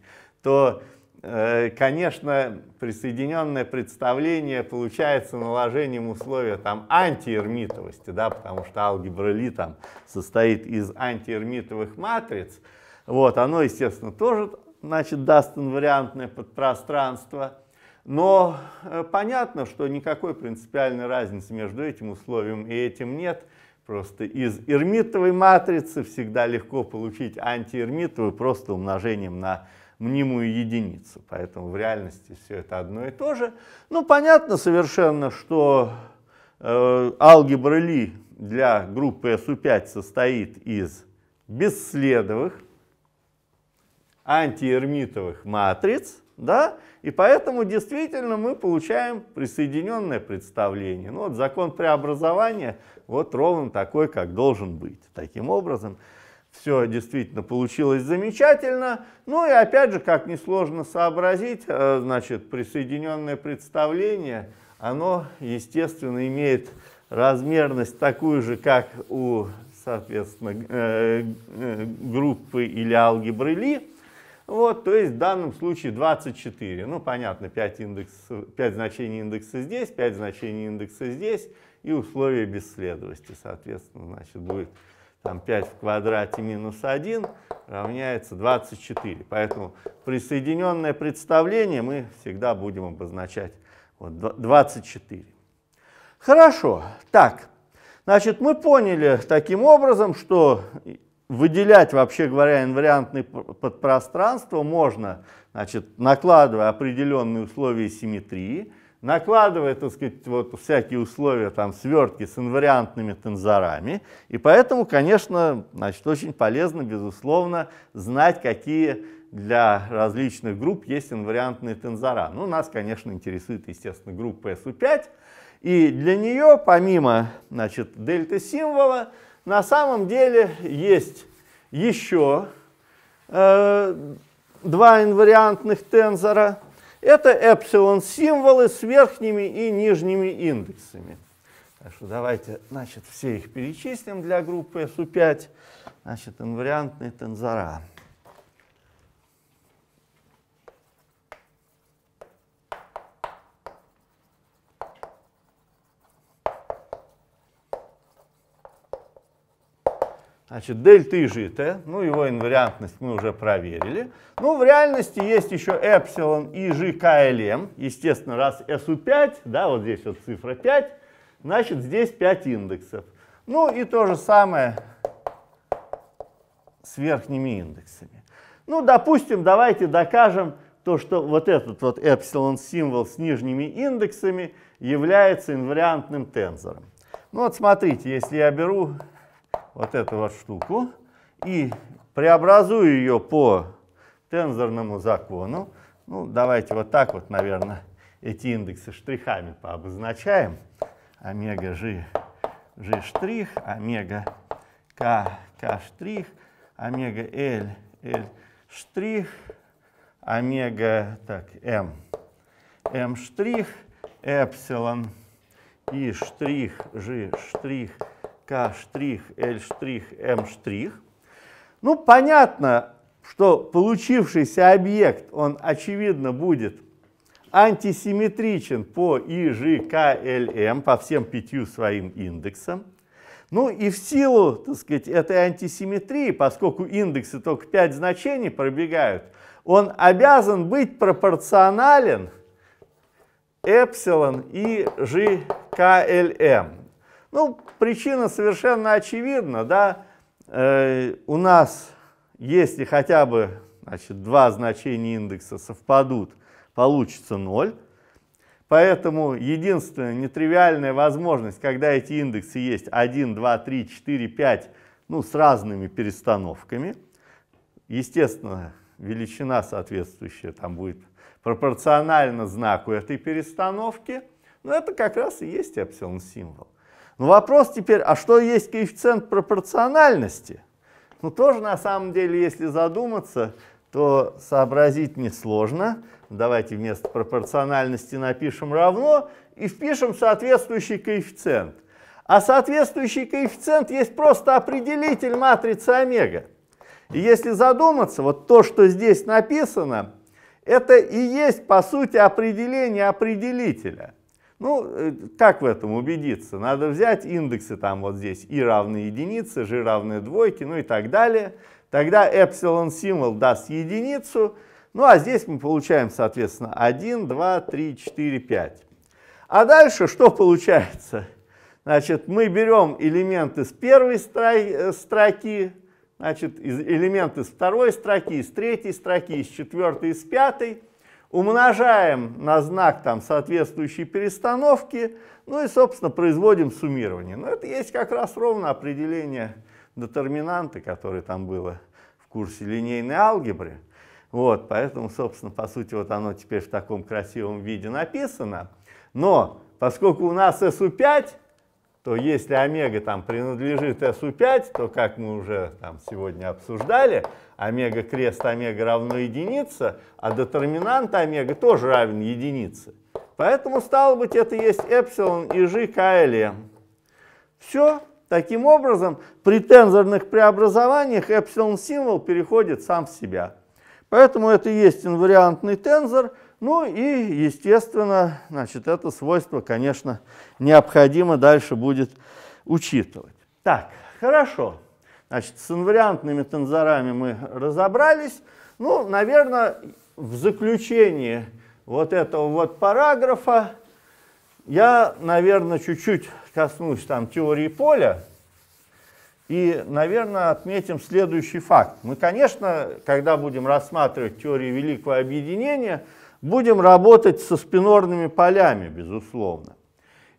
то, э, конечно, присоединенное представление получается наложением условия там антиэрмитовости, да, потому что алгебра Ли там состоит из антиэрмитовых матриц. Вот, оно, естественно, тоже, значит, даст инвариантное подпространство. Но э, понятно, что никакой принципиальной разницы между этим условием и этим нет – Просто из эрмитовой матрицы всегда легко получить антиэрмитовую просто умножением на мнимую единицу. Поэтому в реальности все это одно и то же. Ну, понятно совершенно, что э, алгебра Ли для группы SU5 состоит из бесследовых антиэрмитовых матриц, да? И поэтому действительно мы получаем присоединенное представление. Ну, вот закон преобразования вот ровно такой, как должен быть. Таким образом, все действительно получилось замечательно. Ну и опять же, как несложно сообразить, э, значит, присоединенное представление, оно, естественно, имеет размерность такую же, как у, соответственно, э, э, группы или алгебры Ли. Вот, то есть в данном случае 24. Ну, понятно, 5, индекс, 5 значений индекса здесь, 5 значений индекса здесь и условия бесследовости. Соответственно, значит, будет там 5 в квадрате минус 1 равняется 24. Поэтому присоединенное представление мы всегда будем обозначать вот, 24. Хорошо, так, значит, мы поняли таким образом, что выделять, вообще говоря, инвариантные подпространства можно, значит, накладывая определенные условия симметрии, накладывая, так сказать, вот всякие условия, там, свертки с инвариантными тензорами. И поэтому, конечно, значит, очень полезно, безусловно, знать, какие для различных групп есть инвариантные тензора. Ну, нас, конечно, интересует, естественно, группа SU5. И для нее, помимо, значит, дельта-символа, на самом деле есть еще э, два инвариантных тензора. Это эпсилон-символы с верхними и нижними индексами. Так что давайте значит, все их перечислим для группы SU5. Значит, инвариантные тензора. Значит, дельта и житая, ну его инвариантность мы уже проверили. Ну, в реальности есть еще эпсилон и g KLM. Естественно, раз SU5, да, вот здесь вот цифра 5, значит здесь 5 индексов. Ну и то же самое с верхними индексами. Ну, допустим, давайте докажем то, что вот этот вот эпсилон символ с нижними индексами является инвариантным тензором. Ну вот смотрите, если я беру вот эту вот штуку и преобразую ее по тензорному закону. Ну, давайте вот так вот, наверное, эти индексы штрихами пообозначаем. Омега G, G штрих, омега К, К штрих, омега L, L штрих, омега, так, М, М штрих, эпсилон, И штрих, G штрих, к', L', M'. Ну, понятно, что получившийся объект, он очевидно будет антисимметричен по ИЖКЛМ по всем пятью своим индексам. Ну и в силу, так сказать, этой антисимметрии, поскольку индексы только 5 значений пробегают, он обязан быть пропорционален эпсилон и G, ну, причина совершенно очевидна, да, э, у нас, если хотя бы, значит, два значения индекса совпадут, получится 0, Поэтому единственная нетривиальная возможность, когда эти индексы есть 1, 2, 3, 4, 5, ну, с разными перестановками, естественно, величина соответствующая там будет пропорционально знаку этой перестановки, но это как раз и есть эпсилон-символ. Но ну, вопрос теперь, а что есть коэффициент пропорциональности? Ну тоже на самом деле, если задуматься, то сообразить несложно. Давайте вместо пропорциональности напишем равно и впишем соответствующий коэффициент. А соответствующий коэффициент есть просто определитель матрицы омега. И если задуматься, вот то, что здесь написано, это и есть, по сути, определение определителя. Ну, э, как в этом убедиться? Надо взять индексы там вот здесь, и равные единице, g равные двойке, ну и так далее. Тогда эпсилон символ даст единицу, ну а здесь мы получаем, соответственно, 1, 2, 3, 4, 5. А дальше что получается? Значит, мы берем элементы с первой э, строки, значит, элементы из второй строки, с третьей строки, с четвертой, с пятой, умножаем на знак там соответствующей перестановки, ну и, собственно, производим суммирование. Но это есть как раз ровно определение детерминанта, которое там было в курсе линейной алгебры. Вот, поэтому, собственно, по сути, вот оно теперь в таком красивом виде написано. Но поскольку у нас SU5, то если омега там принадлежит СУ 5 то, как мы уже там сегодня обсуждали, омега крест омега равно единице, а детерминант омега тоже равен единице. Поэтому, стало быть, это есть эпсилон и g КЛМ. Все. Таким образом, при тензорных преобразованиях эпсилон-символ переходит сам в себя. Поэтому это есть инвариантный тензор – ну и, естественно, значит, это свойство, конечно, необходимо дальше будет учитывать. Так, хорошо. Значит, с инвариантными тензорами мы разобрались. Ну, наверное, в заключении вот этого вот параграфа я, наверное, чуть-чуть коснусь там теории поля. И, наверное, отметим следующий факт. Мы, конечно, когда будем рассматривать теорию великого объединения – Будем работать со спинорными полями, безусловно.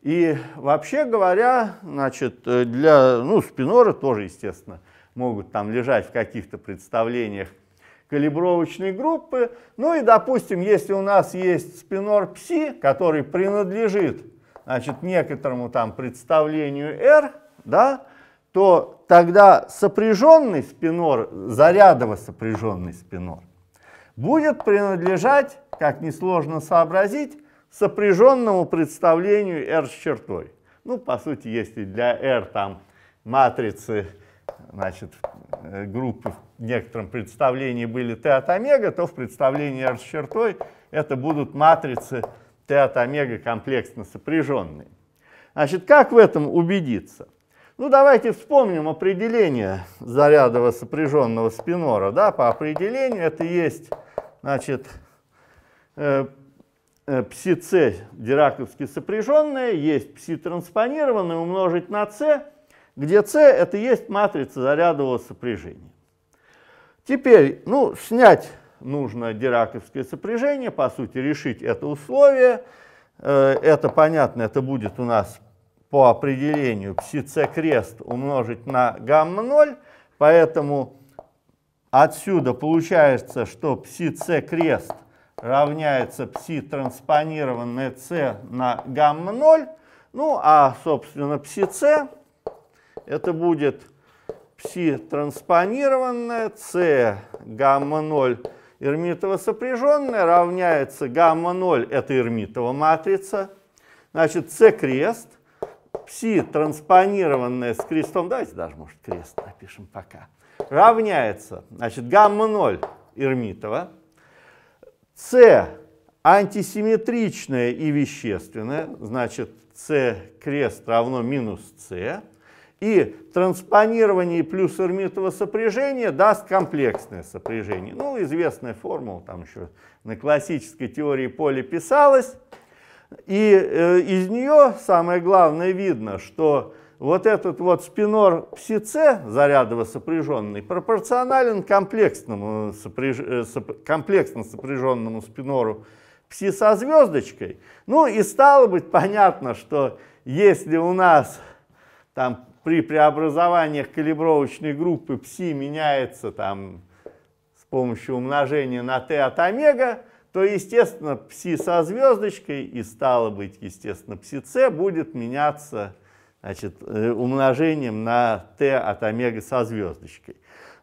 И вообще говоря, значит, э, для, ну, спиноры тоже, естественно, могут там лежать в каких-то представлениях калибровочной группы. Ну и, допустим, если у нас есть спинор пси, который принадлежит значит, некоторому там представлению R, да, то тогда сопряженный спинор, зарядово сопряженный спинор, будет принадлежать, как несложно сообразить, сопряженному представлению R с чертой. Ну, по сути, если для R там матрицы, значит, э, группы в некотором представлении были t от омега, то в представлении R с чертой это будут матрицы t от омега комплексно сопряженные. Значит, как в этом убедиться? Ну, давайте вспомним определение зарядова сопряженного спинора. Да? По определению это есть, значит, э, э пси-c дираковски сопряженное, есть пси-транспонированное умножить на c, где c это есть матрица зарядового сопряжения. Теперь, ну, снять нужно дираковское сопряжение, по сути, решить это условие. Э, это понятно, это будет у нас по определению пси-c-крест умножить на гамма-0, поэтому отсюда получается, что пси-c-крест равняется пси-транспонированное c на гамма-0, ну а, собственно, пси-c это будет пси-транспонированное c гамма-0 эрмитово сопряженное равняется гамма-0, это эрмитова матрица, значит, c-крест пси, транспонированное с крестом, давайте даже, может, крест напишем пока, равняется, значит, гамма 0 Эрмитова, С антисимметричное и вещественное, значит, С крест равно минус С, и транспонирование плюс эрмитова сопряжение даст комплексное сопряжение. Ну, известная формула там еще на классической теории поля писалась. И э, из нее самое главное видно, что вот этот вот спинор псице зарядово сопряженный пропорционален комплексному сопряж... Э, соп... комплексно сопряженному спинору пси со звездочкой. Ну и стало быть понятно, что если у нас там при преобразованиях калибровочной группы пси меняется там с помощью умножения на t от омега, то, естественно, пси со звездочкой и, стало быть, естественно, пси c будет меняться значит, э, умножением на т от омега со звездочкой.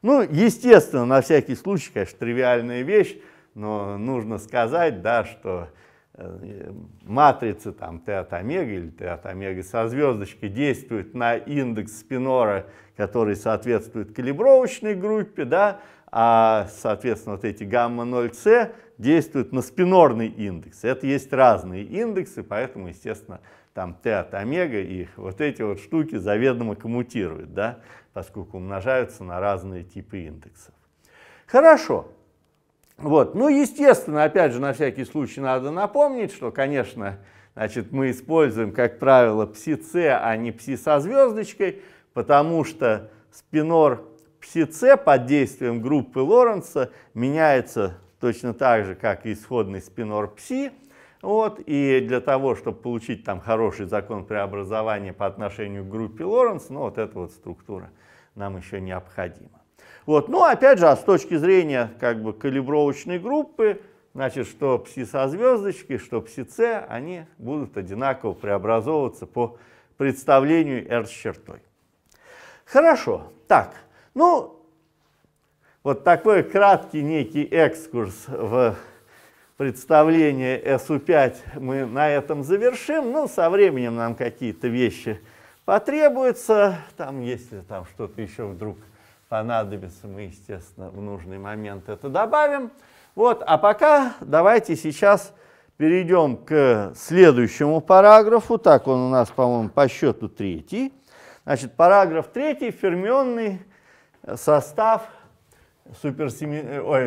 Ну, естественно, на всякий случай, конечно, тривиальная вещь, но нужно сказать, да, что э, матрица там т от омега или т от омега со звездочкой действует на индекс спинора, который соответствует калибровочной группе, да, а, соответственно, вот эти гамма 0 с действуют на спинорный индекс. Это есть разные индексы, поэтому, естественно, там t от омега и вот эти вот штуки заведомо коммутируют, да, поскольку умножаются на разные типы индексов. Хорошо. Вот. Ну, естественно, опять же, на всякий случай надо напомнить, что, конечно, значит, мы используем, как правило, пси с, а не пси со звездочкой, потому что спинор пси под действием группы Лоренца меняется точно так же, как и исходный спинор Пси. Вот, и для того, чтобы получить там хороший закон преобразования по отношению к группе Лоренц, ну вот эта вот структура нам еще необходима. Вот, ну опять же, а с точки зрения как бы калибровочной группы, значит, что пси со звездочкой, что пси-С, они будут одинаково преобразовываться по представлению R с чертой. Хорошо, так, ну, вот такой краткий некий экскурс в представление SU5 мы на этом завершим. Ну, со временем нам какие-то вещи потребуются. Там, если там что-то еще вдруг понадобится, мы, естественно, в нужный момент это добавим. Вот, а пока давайте сейчас перейдем к следующему параграфу. Так, он у нас, по-моему, по счету третий. Значит, параграф третий, фермионный состав суперсеми... Э, ой,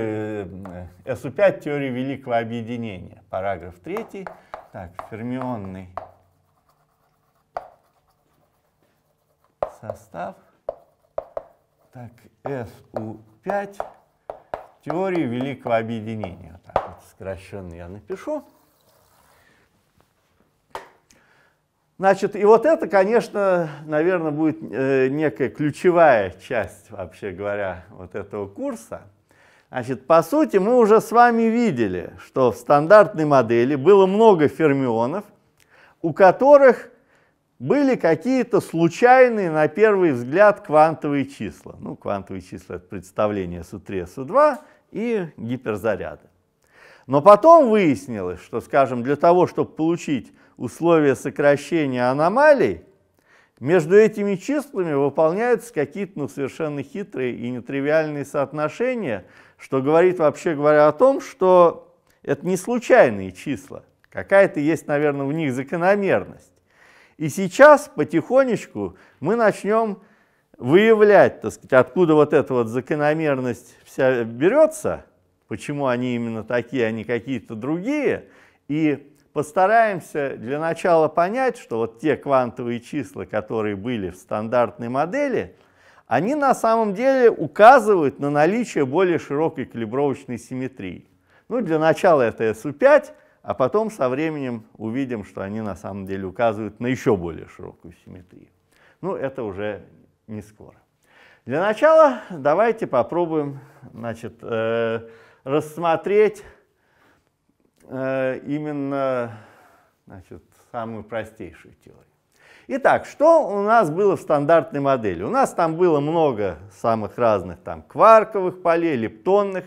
э, СУ5 теории великого объединения, параграф 3. Так, фермионный состав. Так, СУ5 теории великого объединения. так вот сокращенно я напишу. Значит, и вот это, конечно, наверное, будет э, некая ключевая часть, вообще говоря, вот этого курса. Значит, по сути, мы уже с вами видели, что в стандартной модели было много фермионов, у которых были какие-то случайные, на первый взгляд, квантовые числа. Ну, квантовые числа – это представление СУ3, СУ2 и гиперзаряды. Но потом выяснилось, что, скажем, для того, чтобы получить условия сокращения аномалий, между этими числами выполняются какие-то ну, совершенно хитрые и нетривиальные соотношения, что говорит вообще говоря о том, что это не случайные числа. Какая-то есть, наверное, в них закономерность. И сейчас потихонечку мы начнем выявлять, так сказать, откуда вот эта вот закономерность вся берется, почему они именно такие, а не какие-то другие, и Постараемся для начала понять, что вот те квантовые числа, которые были в стандартной модели, они на самом деле указывают на наличие более широкой калибровочной симметрии. Ну, для начала это SU5, а потом со временем увидим, что они на самом деле указывают на еще более широкую симметрию. Ну, это уже не скоро. Для начала давайте попробуем значит, э, рассмотреть Э, именно значит, самую простейшую теорию. Итак, что у нас было в стандартной модели? У нас там было много самых разных там, кварковых полей, лептонных.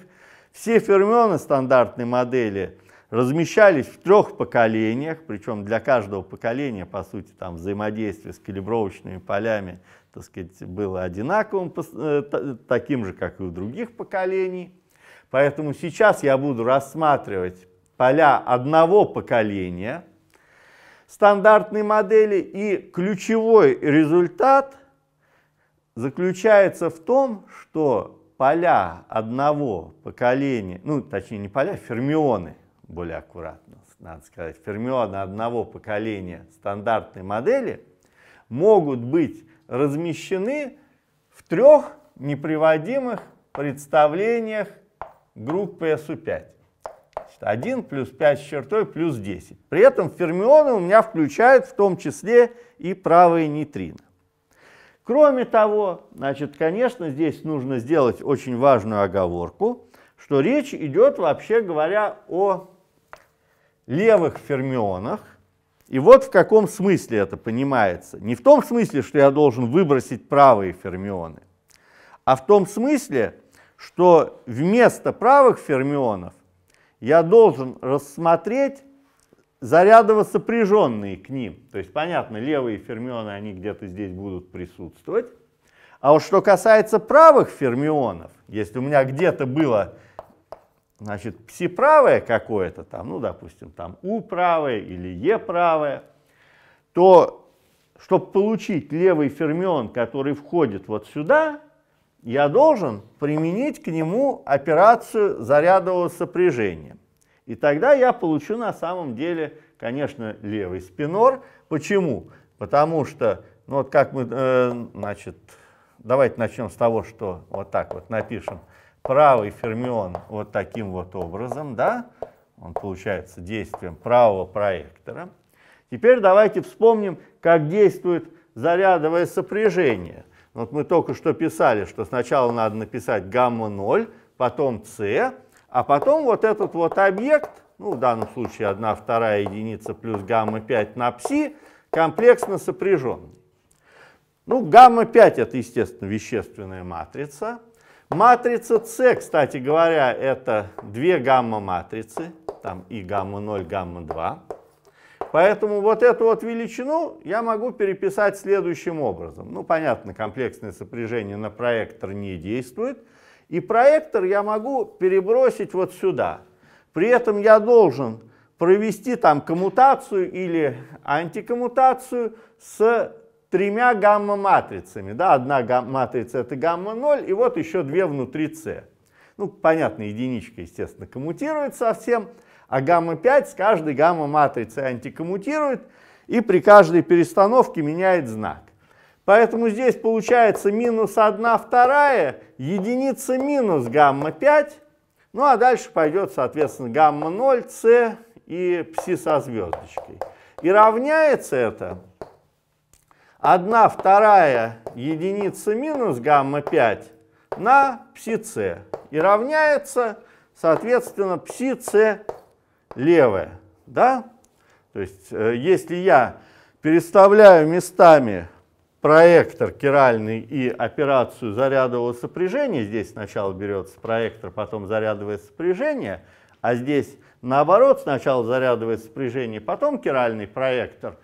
Все фермионы стандартной модели размещались в трех поколениях, причем для каждого поколения, по сути, там взаимодействие с калибровочными полями так сказать, было одинаковым, э, таким же, как и у других поколений. Поэтому сейчас я буду рассматривать поля одного поколения стандартной модели. И ключевой результат заключается в том, что поля одного поколения, ну, точнее, не поля, а фермионы, более аккуратно, надо сказать, фермионы одного поколения стандартной модели могут быть размещены в трех неприводимых представлениях группы SU5. 1 плюс 5 с чертой плюс 10. При этом фермионы у меня включают в том числе и правые нейтрино. Кроме того, значит, конечно, здесь нужно сделать очень важную оговорку, что речь идет, вообще говоря, о левых фермионах. И вот в каком смысле это понимается. Не в том смысле, что я должен выбросить правые фермионы, а в том смысле, что вместо правых фермионов я должен рассмотреть зарядово сопряженные к ним. То есть, понятно, левые фермионы, они где-то здесь будут присутствовать. А вот что касается правых фермионов, если у меня где-то было, значит, пси какое-то там, ну, допустим, там У правое или Е правое, то, чтобы получить левый фермион, который входит вот сюда, я должен применить к нему операцию зарядового сопряжения. И тогда я получу на самом деле, конечно, левый спинор. Почему? Потому что, ну вот как мы, э, значит, давайте начнем с того, что вот так вот напишем правый фермион вот таким вот образом, да, он получается действием правого проектора. Теперь давайте вспомним, как действует зарядовое сопряжение – вот мы только что писали, что сначала надо написать гамма 0, потом c, а потом вот этот вот объект, ну в данном случае 1 вторая единица плюс гамма 5 на пси, комплексно сопряженный. Ну, гамма 5 это, естественно, вещественная матрица. Матрица С, кстати говоря, это две гамма-матрицы, там и гамма 0, гамма 2. Поэтому вот эту вот величину я могу переписать следующим образом. Ну, понятно, комплексное сопряжение на проектор не действует. И проектор я могу перебросить вот сюда. При этом я должен провести там коммутацию или антикоммутацию с тремя гамма-матрицами. Да, одна гамма матрица это гамма-0, и вот еще две внутри С. Ну, понятно, единичка, естественно, коммутирует совсем. всем. А гамма-5 с каждой гамма-матрицей антикоммутирует и при каждой перестановке меняет знак. Поэтому здесь получается минус 1 вторая, единица минус гамма-5, ну а дальше пойдет, соответственно, гамма-0, С и пси со звездочкой. И равняется это 1 вторая единица минус гамма-5 на пси С. И равняется, соответственно, пси С левое. Да? То есть, э, если я переставляю местами проектор керальный и операцию зарядового сопряжения, здесь сначала берется проектор, потом зарядовое сопряжение, а здесь наоборот, сначала зарядовое сопряжение, потом керальный проектор,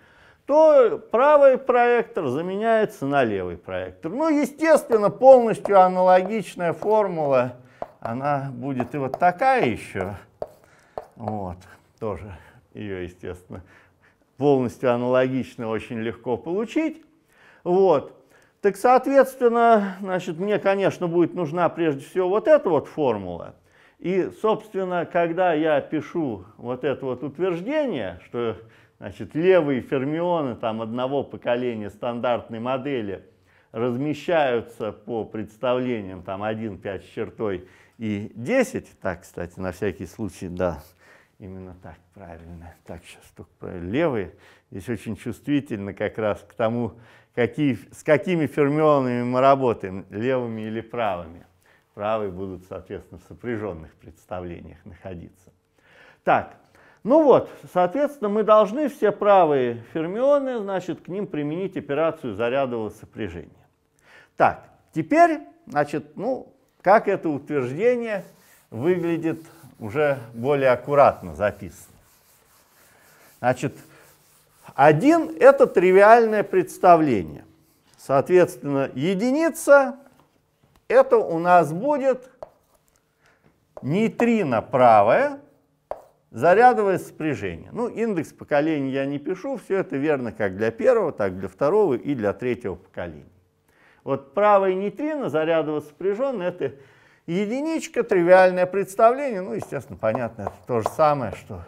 то правый проектор заменяется на левый проектор. Ну, естественно, полностью аналогичная формула, она будет и вот такая еще. Вот, тоже ее, естественно, полностью аналогично очень легко получить. Вот. Так, соответственно, значит, мне, конечно, будет нужна прежде всего вот эта вот формула. И, собственно, когда я пишу вот это вот утверждение, что значит, левые фермионы там, одного поколения стандартной модели размещаются по представлениям там, 1, 5 с чертой и 10, так, кстати, на всякий случай, да, Именно так, правильно. Так, сейчас только Левые здесь очень чувствительно как раз к тому, какие, с какими фермионами мы работаем, левыми или правыми. Правые будут, соответственно, в сопряженных представлениях находиться. Так, ну вот, соответственно, мы должны все правые фермионы, значит, к ним применить операцию зарядового сопряжения. Так, теперь, значит, ну, как это утверждение выглядит уже более аккуратно записано. Значит, один – это тривиальное представление. Соответственно, единица – это у нас будет нейтрино правое, зарядовое спряжение. Ну, индекс поколения я не пишу, все это верно как для первого, так для второго и для третьего поколения. Вот правое нейтрино, зарядово спряженное, это Единичка, тривиальное представление, ну, естественно, понятно, это то же самое, что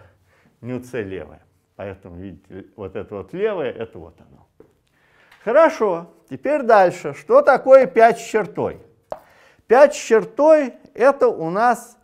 нюце левое. Поэтому, видите, вот это вот левое, это вот оно. Хорошо, теперь дальше. Что такое 5 с чертой? 5 с чертой – это у нас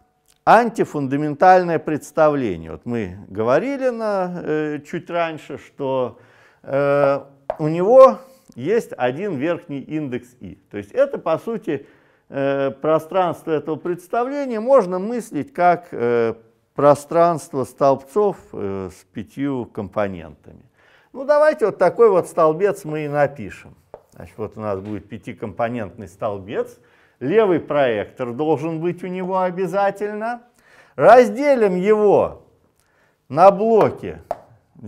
антифундаментальное представление. Вот мы говорили на, э, чуть раньше, что э, у него есть один верхний индекс i. То есть это, по сути, Э, пространство этого представления можно мыслить как э, пространство столбцов э, с пятью компонентами. Ну, давайте вот такой вот столбец мы и напишем. Значит, вот у нас будет пятикомпонентный столбец. Левый проектор должен быть у него обязательно. Разделим его на блоки.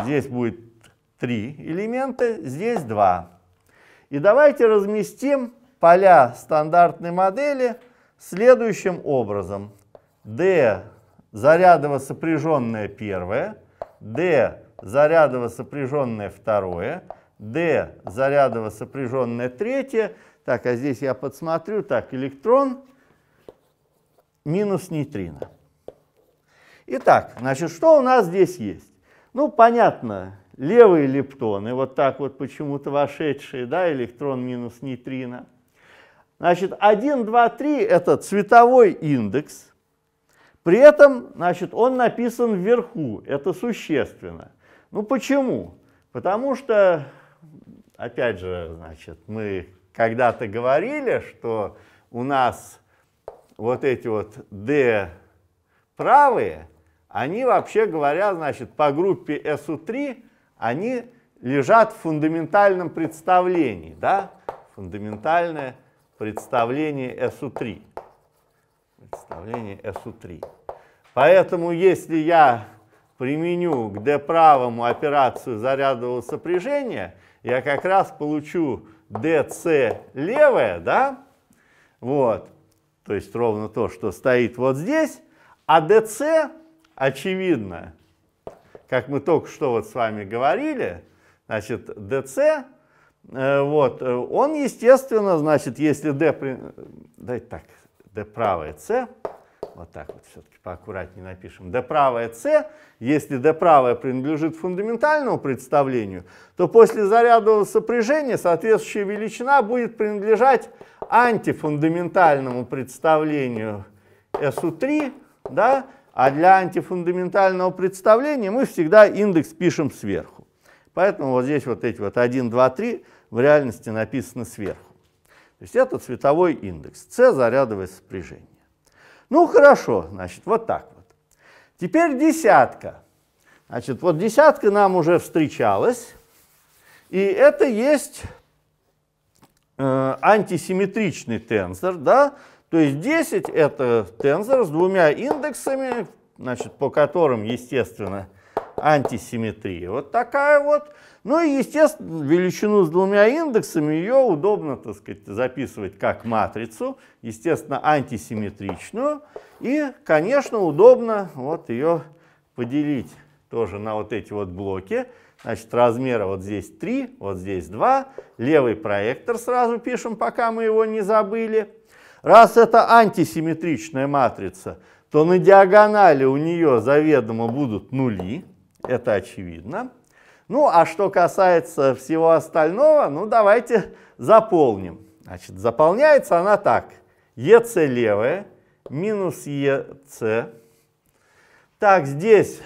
Здесь будет три элемента, здесь два. И давайте разместим поля стандартной модели следующим образом. D зарядово сопряженное первое, D зарядово сопряженное второе, D зарядово сопряженное третье. Так, а здесь я подсмотрю. Так, электрон минус нейтрино. Итак, значит, что у нас здесь есть? Ну, понятно, левые лептоны, вот так вот почему-то вошедшие, да, электрон минус нейтрино – Значит, 1, 2, 3 – это цветовой индекс. При этом, значит, он написан вверху. Это существенно. Ну почему? Потому что, опять же, значит, мы когда-то говорили, что у нас вот эти вот D правые, они вообще говоря, значит, по группе SU3, они лежат в фундаментальном представлении, да, фундаментальное представление представление SU3. Представление SU3. Поэтому если я применю к D правому операцию зарядового сопряжения, я как раз получу DC левое, да? Вот. То есть ровно то, что стоит вот здесь. А DC, очевидно, как мы только что вот с вами говорили, значит, DC Э, вот. Э, он, естественно, значит, если D, дайте так, D правое C, вот так вот все-таки поаккуратнее напишем, D правая C, если D правая принадлежит фундаментальному представлению, то после зарядного сопряжения соответствующая величина будет принадлежать антифундаментальному представлению SU3, да, а для антифундаментального представления мы всегда индекс пишем сверху. Поэтому вот здесь вот эти вот 1, 2, 3 в реальности написано сверху. То есть это цветовой индекс, С зарядовое сопряжение. Ну хорошо, значит, вот так вот. Теперь десятка. Значит, вот десятка нам уже встречалась, и это есть э, антисимметричный тензор, да, то есть 10 это тензор с двумя индексами, значит, по которым, естественно, антисимметрия вот такая вот, ну и, естественно, величину с двумя индексами ее удобно, так сказать, записывать как матрицу, естественно, антисимметричную. И, конечно, удобно вот ее поделить тоже на вот эти вот блоки. Значит, размера вот здесь 3, вот здесь 2. Левый проектор сразу пишем, пока мы его не забыли. Раз это антисимметричная матрица, то на диагонали у нее заведомо будут нули. Это очевидно. Ну, а что касается всего остального, ну, давайте заполним. Значит, заполняется она так. ЕС левая минус ЕС. Так, здесь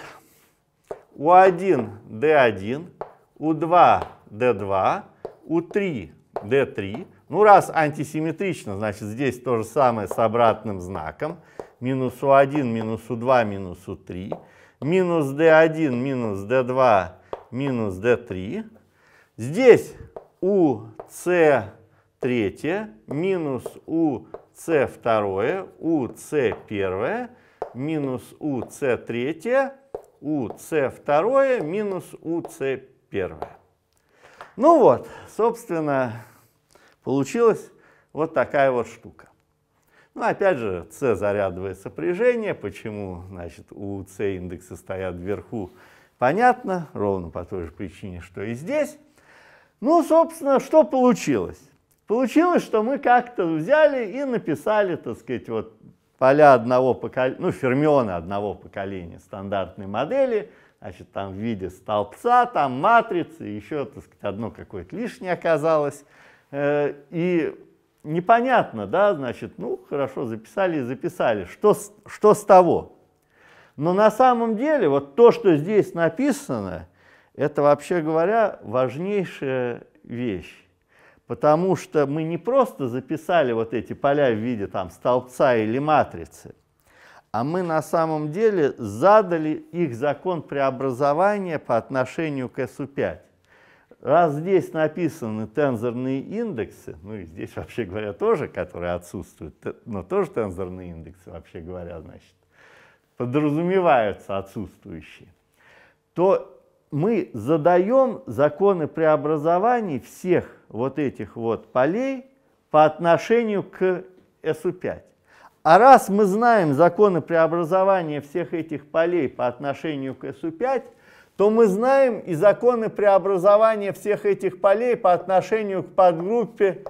У1, d 1 У2, d 2 У3, d 3 Ну, раз антисимметрично, значит, здесь то же самое с обратным знаком. Минус У1, минус У2, минус У3. Минус d 1 минус d 2 минус d3. Здесь у c третье минус у c второе, у c первое, минус у c третье, у c второе, минус у c первое. Ну вот, собственно, получилась вот такая вот штука. Ну, опять же, c зарядовое сопряжение, почему, значит, у c индексы стоят вверху, Понятно, ровно по той же причине, что и здесь. Ну, собственно, что получилось? Получилось, что мы как-то взяли и написали, так сказать, вот поля одного поколения, ну, фермионы одного поколения стандартной модели, значит, там в виде столбца, там матрицы, еще, так сказать, одно какое-то лишнее оказалось. Э, и непонятно, да, значит, ну, хорошо, записали и записали. Что, что с того? Но на самом деле вот то, что здесь написано, это вообще говоря важнейшая вещь. Потому что мы не просто записали вот эти поля в виде там столбца или матрицы, а мы на самом деле задали их закон преобразования по отношению к СУ5. Раз здесь написаны тензорные индексы, ну и здесь вообще говоря тоже, которые отсутствуют, но тоже тензорные индексы вообще говоря, значит, подразумеваются отсутствующие, то мы задаем законы преобразований всех вот этих вот полей по отношению к СУ5. А раз мы знаем законы преобразования всех этих полей по отношению к СУ5, то мы знаем и законы преобразования всех этих полей по отношению к подгруппе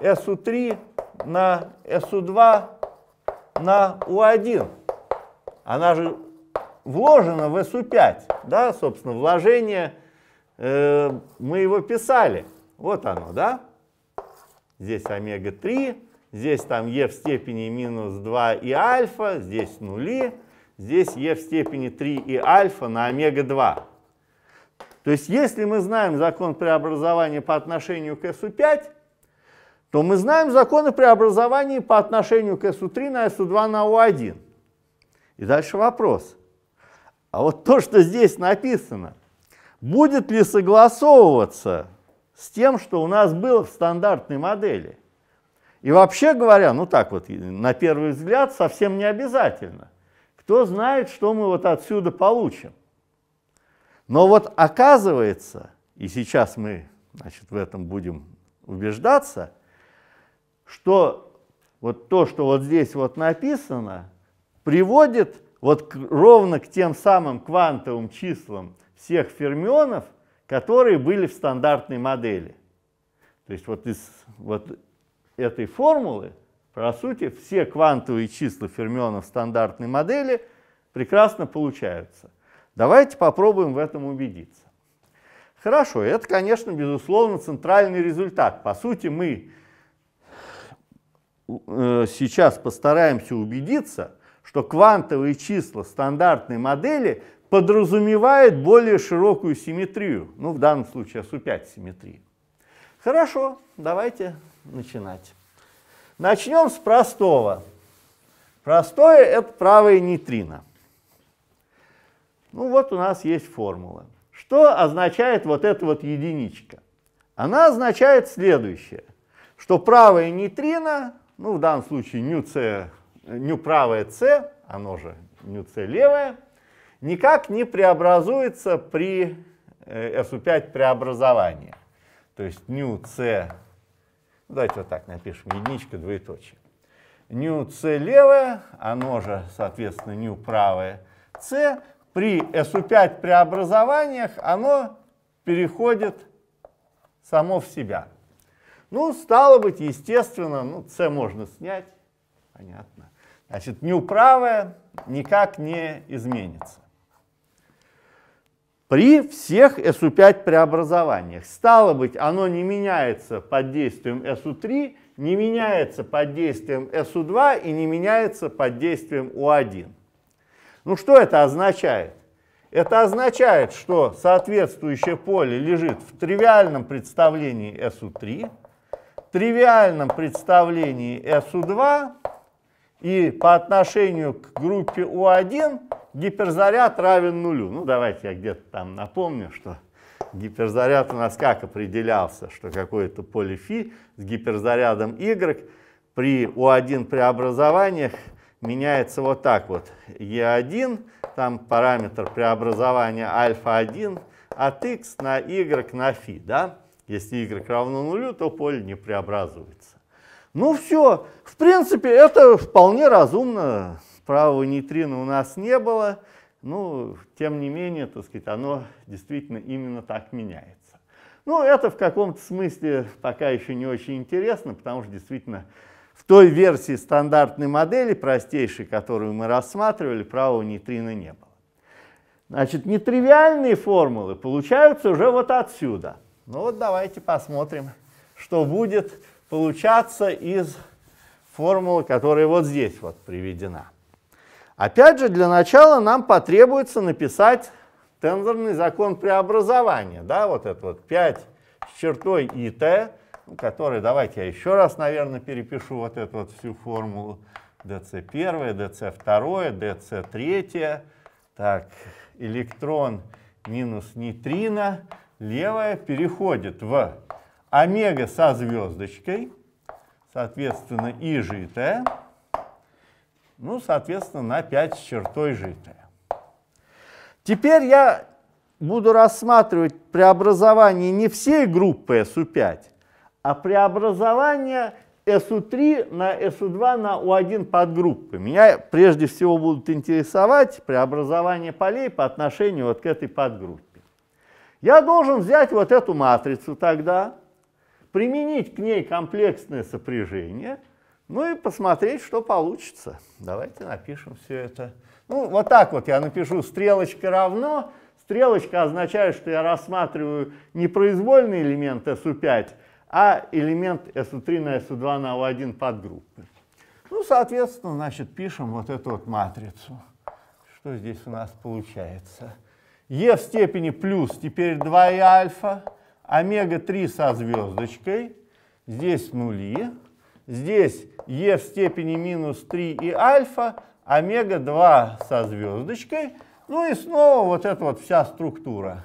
СУ3 на СУ2 на У1 она же вложена в СУ 5 да, собственно, вложение, э, мы его писали, вот оно, да, здесь омега-3, здесь там е в степени минус 2 и альфа, здесь нули, здесь е в степени 3 и альфа на омега-2. То есть если мы знаем закон преобразования по отношению к СУ 5 то мы знаем законы преобразования по отношению к СУ 3 на СУ 2 на У 1 и дальше вопрос. А вот то, что здесь написано, будет ли согласовываться с тем, что у нас было в стандартной модели? И вообще говоря, ну так вот, на первый взгляд, совсем не обязательно. Кто знает, что мы вот отсюда получим? Но вот оказывается, и сейчас мы значит, в этом будем убеждаться, что вот то, что вот здесь вот написано, приводит вот к, ровно к тем самым квантовым числам всех фермионов, которые были в стандартной модели. То есть вот из вот этой формулы, по сути, все квантовые числа фермионов стандартной модели прекрасно получаются. Давайте попробуем в этом убедиться. Хорошо, это, конечно, безусловно, центральный результат. По сути, мы э, сейчас постараемся убедиться, что квантовые числа стандартной модели подразумевают более широкую симметрию. Ну, в данном случае СУ5 симметрии. Хорошо, давайте начинать. Начнем с простого. Простое – это правое нейтрино. Ну вот у нас есть формула. Что означает вот эта вот единичка? Она означает следующее, что правое нейтрино, ну в данном случае нюце ню правое c, оно же ню c левое, никак не преобразуется при SU5 э, преобразовании. То есть ню c, ну, давайте вот так напишем, единичка, двоеточие. Ню c левое, оно же, соответственно, ню правое c, при SU5 преобразованиях оно переходит само в себя. Ну, стало быть, естественно, ну, c можно снять, понятно. Значит, неуправая никак не изменится. При всех SU5 преобразованиях. Стало быть, оно не меняется под действием SU3, не меняется под действием SU2 и не меняется под действием U1. Ну что это означает? Это означает, что соответствующее поле лежит в тривиальном представлении SU3, тривиальном представлении SU2 и по отношению к группе У1 гиперзаряд равен нулю. Ну, давайте я где-то там напомню, что гиперзаряд у нас как определялся, что какое-то поле φ с гиперзарядом y при У1 преобразованиях меняется вот так вот. Е1, там параметр преобразования альфа-1 от x на y на φ, да? Если y равно нулю, то поле не преобразуется. Ну все, в принципе, это вполне разумно. Правого нейтрина у нас не было, Ну, тем не менее, так сказать, оно действительно именно так меняется. Ну, это в каком-то смысле пока еще не очень интересно, потому что действительно в той версии стандартной модели, простейшей, которую мы рассматривали, правого нейтрина не было. Значит, нетривиальные формулы получаются уже вот отсюда. Ну вот давайте посмотрим, что будет получаться из формулы, которая вот здесь вот приведена. Опять же, для начала нам потребуется написать тензорный закон преобразования. Да, вот это вот 5 с чертой и ИТ, ну, который, давайте я еще раз, наверное, перепишу вот эту вот всю формулу. ДЦ1, ДЦ2, ДЦ3. Так, электрон минус нейтрино левая переходит в омега со звездочкой, соответственно, и житая, ну, соответственно, на 5 с чертой житая. Теперь я буду рассматривать преобразование не всей группы SU5, а преобразование SU3 на SU2 на U1 подгруппы. Меня прежде всего будут интересовать преобразование полей по отношению вот к этой подгруппе. Я должен взять вот эту матрицу тогда, применить к ней комплексное сопряжение, ну и посмотреть, что получится. Давайте напишем все это. Ну, вот так вот я напишу стрелочка равно. Стрелочка означает, что я рассматриваю не произвольный элемент SU5, а элемент SU3 на SU2 на O1 подгруппы. Ну, соответственно, значит, пишем вот эту вот матрицу. Что здесь у нас получается? Е e в степени плюс теперь 2 и альфа омега-3 со звездочкой, здесь нули, здесь e в степени минус 3 и альфа, омега-2 со звездочкой, ну и снова вот эта вот вся структура.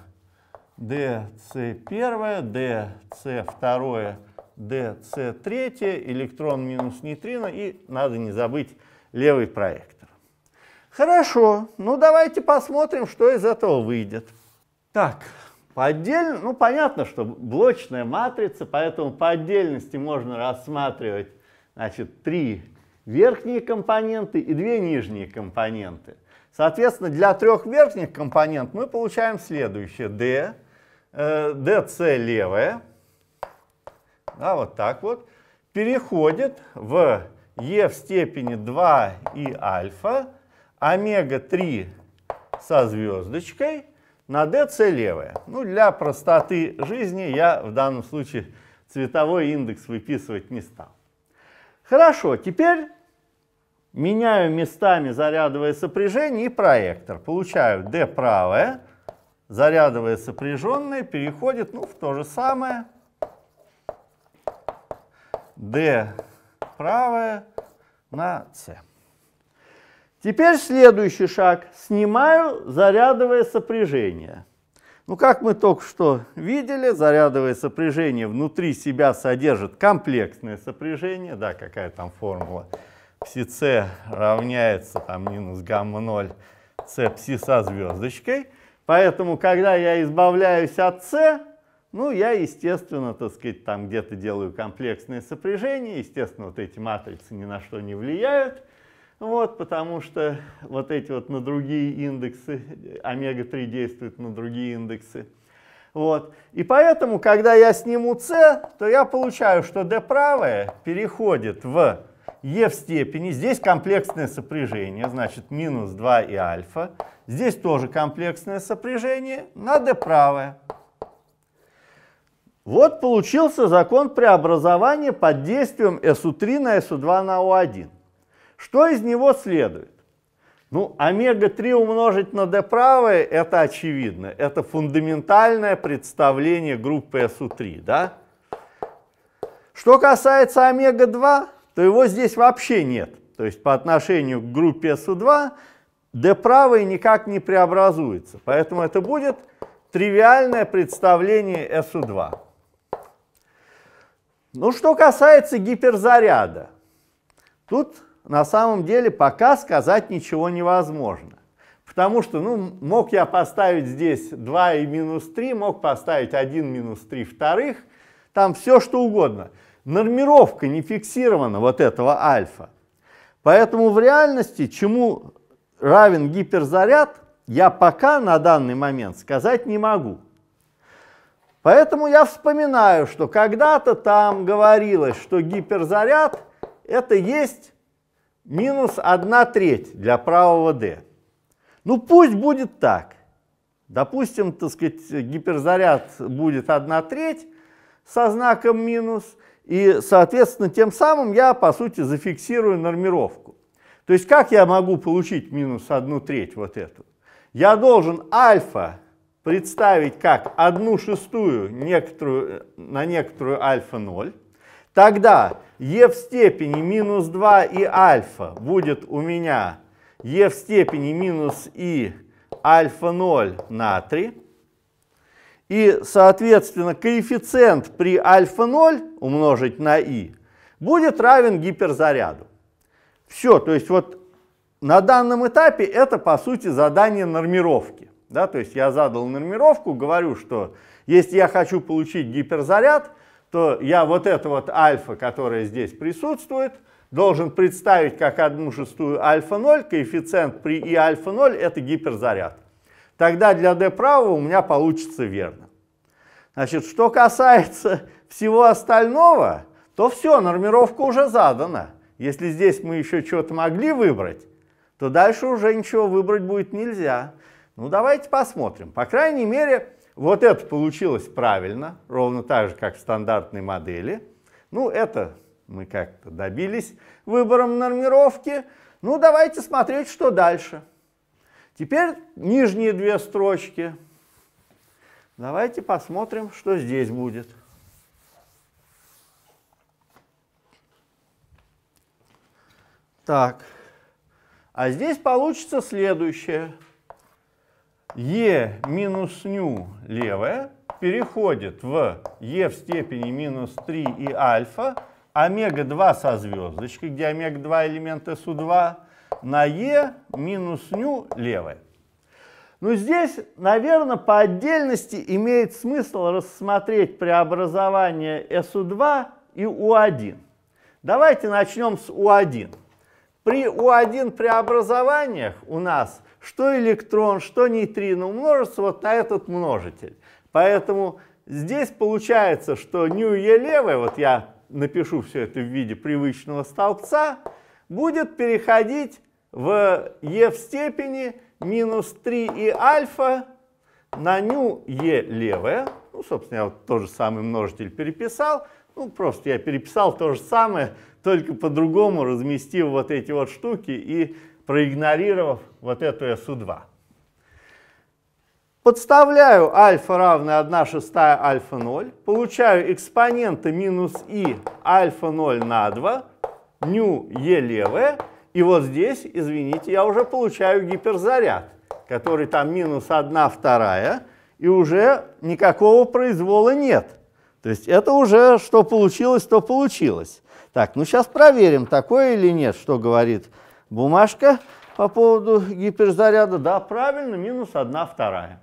dc1, dc2, dc3, электрон минус нейтрино, и надо не забыть левый проектор. Хорошо, ну давайте посмотрим, что из этого выйдет. Так, по отдельно, ну понятно, что блочная матрица, поэтому по отдельности можно рассматривать значит, три верхние компоненты и две нижние компоненты. Соответственно, для трех верхних компонент мы получаем следующее. D, э, DC левая, да, вот так вот, переходит в E в степени 2 и альфа, омега-3 со звездочкой – на DC левая. Ну, для простоты жизни я в данном случае цветовой индекс выписывать не стал. Хорошо, теперь меняю местами зарядовое сопряжение и проектор. Получаю D правое, зарядовое сопряженное переходит ну, в то же самое. D правое на C. Теперь следующий шаг. Снимаю зарядовое сопряжение. Ну, как мы только что видели, зарядовое сопряжение внутри себя содержит комплексное сопряжение. Да, какая там формула? Пси С равняется там минус гамма 0 С пси со звездочкой. Поэтому, когда я избавляюсь от С, ну, я, естественно, так сказать, там где-то делаю комплексное сопряжение. Естественно, вот эти матрицы ни на что не влияют. Вот, потому что вот эти вот на другие индексы, омега-3 действует на другие индексы. Вот. И поэтому, когда я сниму С, то я получаю, что D правая переходит в Е e в степени. Здесь комплексное сопряжение, значит, минус 2 и альфа. Здесь тоже комплексное сопряжение на D правое. Вот получился закон преобразования под действием СУ3 на СУ2 на У1. Что из него следует? Ну, омега-3 умножить на d правое, это очевидно. Это фундаментальное представление группы СУ3, да? Что касается омега-2, то его здесь вообще нет. То есть по отношению к группе СУ2 d правое никак не преобразуется. Поэтому это будет тривиальное представление СУ2. Ну, что касается гиперзаряда. Тут на самом деле пока сказать ничего невозможно. Потому что, ну, мог я поставить здесь 2 и минус 3, мог поставить 1 минус 3 вторых, там все что угодно. Нормировка не фиксирована вот этого альфа. Поэтому в реальности, чему равен гиперзаряд, я пока на данный момент сказать не могу. Поэтому я вспоминаю, что когда-то там говорилось, что гиперзаряд это есть минус 1 треть для правого D. Ну пусть будет так. Допустим, так сказать, гиперзаряд будет 1 треть со знаком минус, и, соответственно, тем самым я, по сути, зафиксирую нормировку. То есть как я могу получить минус 1 треть вот эту? Я должен альфа представить как одну шестую некоторую, на некоторую альфа 0, Тогда e в степени минус 2 и альфа будет у меня e в степени минус и альфа 0 на 3. И, соответственно, коэффициент при альфа 0 умножить на и будет равен гиперзаряду. Все, то есть вот на данном этапе это, по сути, задание нормировки. Да, то есть я задал нормировку, говорю, что если я хочу получить гиперзаряд, то я вот это вот альфа, которое здесь присутствует, должен представить как одну шестую альфа-0, коэффициент при и альфа-0 это гиперзаряд. Тогда для d правого у меня получится верно. Значит, что касается всего остального, то все, нормировка уже задана. Если здесь мы еще что-то могли выбрать, то дальше уже ничего выбрать будет нельзя. Ну, давайте посмотрим. По крайней мере, вот это получилось правильно, ровно так же, как в стандартной модели. Ну, это мы как-то добились выбором нормировки. Ну, давайте смотреть, что дальше. Теперь нижние две строчки. Давайте посмотрим, что здесь будет. Так, а здесь получится следующее. Е минус ню левая переходит в Е в степени минус 3 и альфа, омега-2 со звездочкой, где омега-2 элемент СУ2, на Е минус ню левая. но ну, здесь, наверное, по отдельности имеет смысл рассмотреть преобразование СУ2 и У1. Давайте начнем с У1. При У1 преобразованиях у нас что электрон, что нейтрино умножится вот на этот множитель. Поэтому здесь получается, что ню e левая, вот я напишу все это в виде привычного столбца, будет переходить в e в степени минус 3 и альфа на ню e левая. Ну, собственно, я вот тот же самый множитель переписал. Ну, просто я переписал то же самое, только по-другому разместив вот эти вот штуки и проигнорировав вот эту СУ 2 Подставляю альфа равное 1 шестая альфа 0, получаю экспоненты минус и альфа 0 на 2, ню е левое, и вот здесь, извините, я уже получаю гиперзаряд, который там минус 1 вторая, и уже никакого произвола нет. То есть это уже что получилось, то получилось. Так, ну сейчас проверим, такое или нет, что говорит бумажка по поводу гиперзаряда. Да, правильно, минус 1 вторая.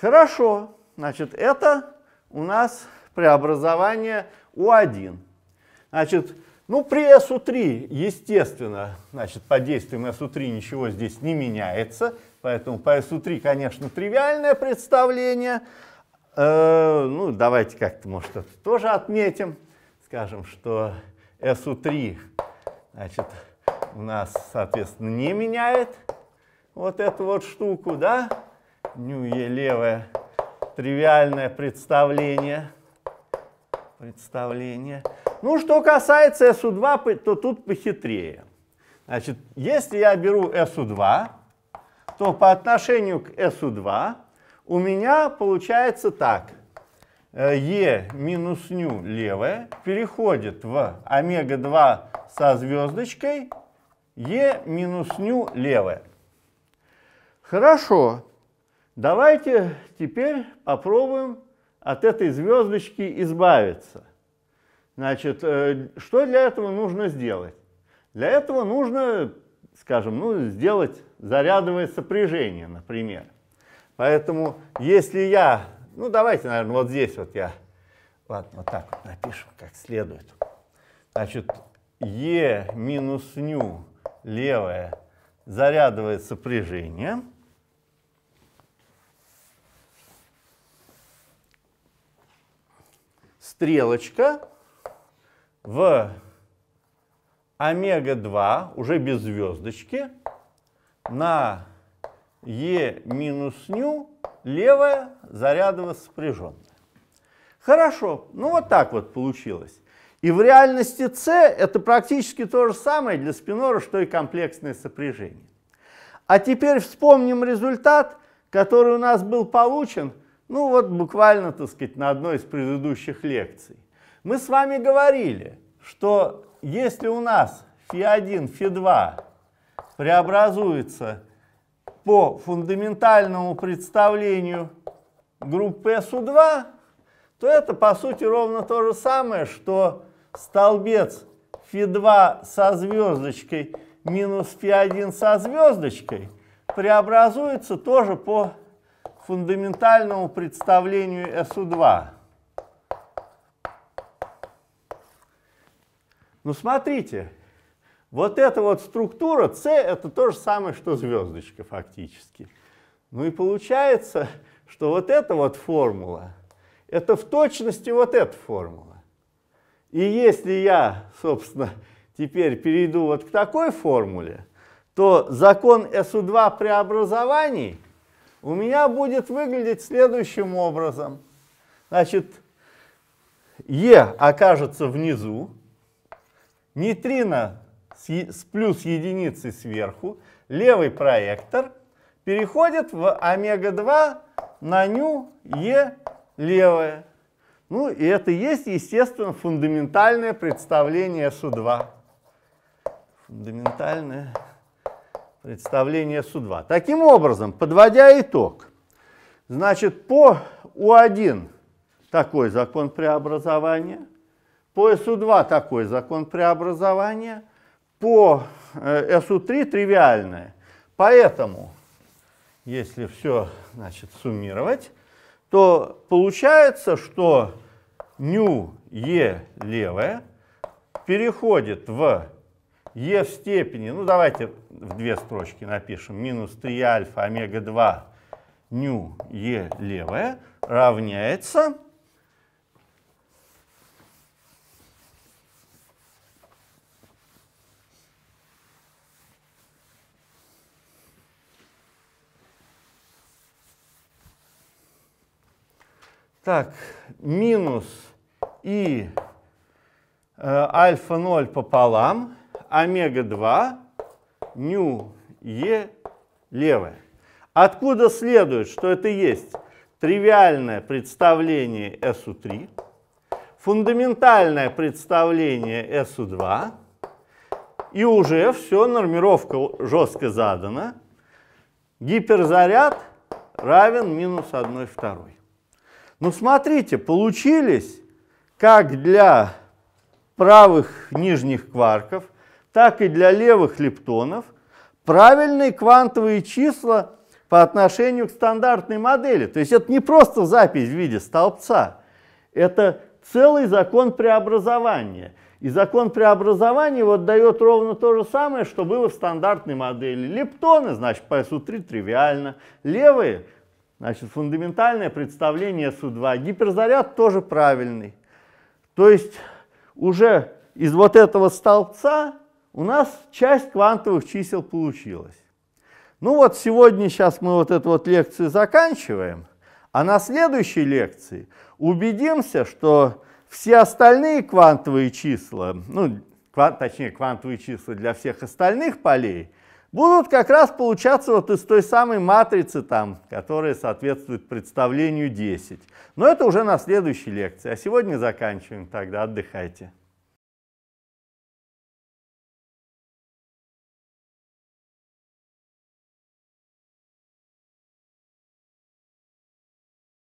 Хорошо, значит, это у нас преобразование У1. Значит, ну при СУ3, естественно, значит, под действием СУ3 ничего здесь не меняется. Поэтому по СУ3, конечно, тривиальное представление. Э, ну, давайте как-то, может, это тоже отметим. Скажем, что СУ3, значит, у нас, соответственно, не меняет вот эту вот штуку, да? Нюе левое тривиальное представление. Представление. Ну, что касается SU2, то тут похитрее. Значит, если я беру SU2, то по отношению к SU2 у меня получается так. Э, е минус ню левое переходит в омега-2 со звездочкой Е минус ню левая. Хорошо. Давайте теперь попробуем от этой звездочки избавиться. Значит, э, что для этого нужно сделать? Для этого нужно, скажем, ну, сделать зарядовое сопряжение, например. Поэтому если я, ну давайте, наверное, вот здесь вот я, ладно, вот так вот напишу, как следует. Значит, Е минус ню левое зарядовое сопряжение. Стрелочка в омега-2, уже без звездочки, на Е минус ню, левая зарядово сопряженная. Хорошо, ну вот так вот получилось. И в реальности С это практически то же самое для спинора, что и комплексное сопряжение. А теперь вспомним результат, который у нас был получен, ну вот буквально, так сказать, на одной из предыдущих лекций. Мы с вами говорили, что если у нас Фи1, Фи2 преобразуется по фундаментальному представлению группы СУ2, то это по сути ровно то же самое, что столбец Фи2 со звездочкой минус Фи1 со звездочкой преобразуется тоже по фундаментальному представлению СУ2. Ну смотрите, вот эта вот структура С это то же самое, что звездочка фактически. Ну и получается, что вот эта вот формула, это в точности вот эта формула. И если я, собственно, теперь перейду вот к такой формуле, то закон СУ2 преобразований у меня будет выглядеть следующим образом. Значит, Е окажется внизу, нейтрино с, с плюс единицы сверху, левый проектор переходит в омега-2 на ню Е левое. Ну и это есть, естественно, фундаментальное представление Су-2. Фундаментальное представление Су-2. Таким образом, подводя итог, значит, по У1 такой закон преобразования, по СУ2 такой закон преобразования, по э, СУ3 тривиальное. Поэтому, если все значит, суммировать, то получается, что ню Е левая переходит в Е в степени, ну давайте в две строчки напишем, минус 3 альфа омега-2 ню Е левая равняется Так, минус и э, альфа 0 пополам, омега-2, ню Е левая. Откуда следует, что это есть тривиальное представление SU3, фундаментальное представление SU2, и уже все, нормировка жестко задана. Гиперзаряд равен минус 1 второй. Ну смотрите, получились как для правых нижних кварков, так и для левых лептонов правильные квантовые числа по отношению к стандартной модели. То есть это не просто запись в виде столбца, это целый закон преобразования. И закон преобразования вот дает ровно то же самое, что было в стандартной модели. Лептоны, значит, по СУ3 тривиально. Левые, значит, фундаментальное представление СУ2. Гиперзаряд тоже правильный. То есть уже из вот этого столбца у нас часть квантовых чисел получилась. Ну вот сегодня сейчас мы вот эту вот лекцию заканчиваем, а на следующей лекции убедимся, что все остальные квантовые числа, ну, точнее квантовые числа для всех остальных полей – будут как раз получаться вот из той самой матрицы там, которая соответствует представлению 10. Но это уже на следующей лекции. А сегодня заканчиваем тогда, отдыхайте.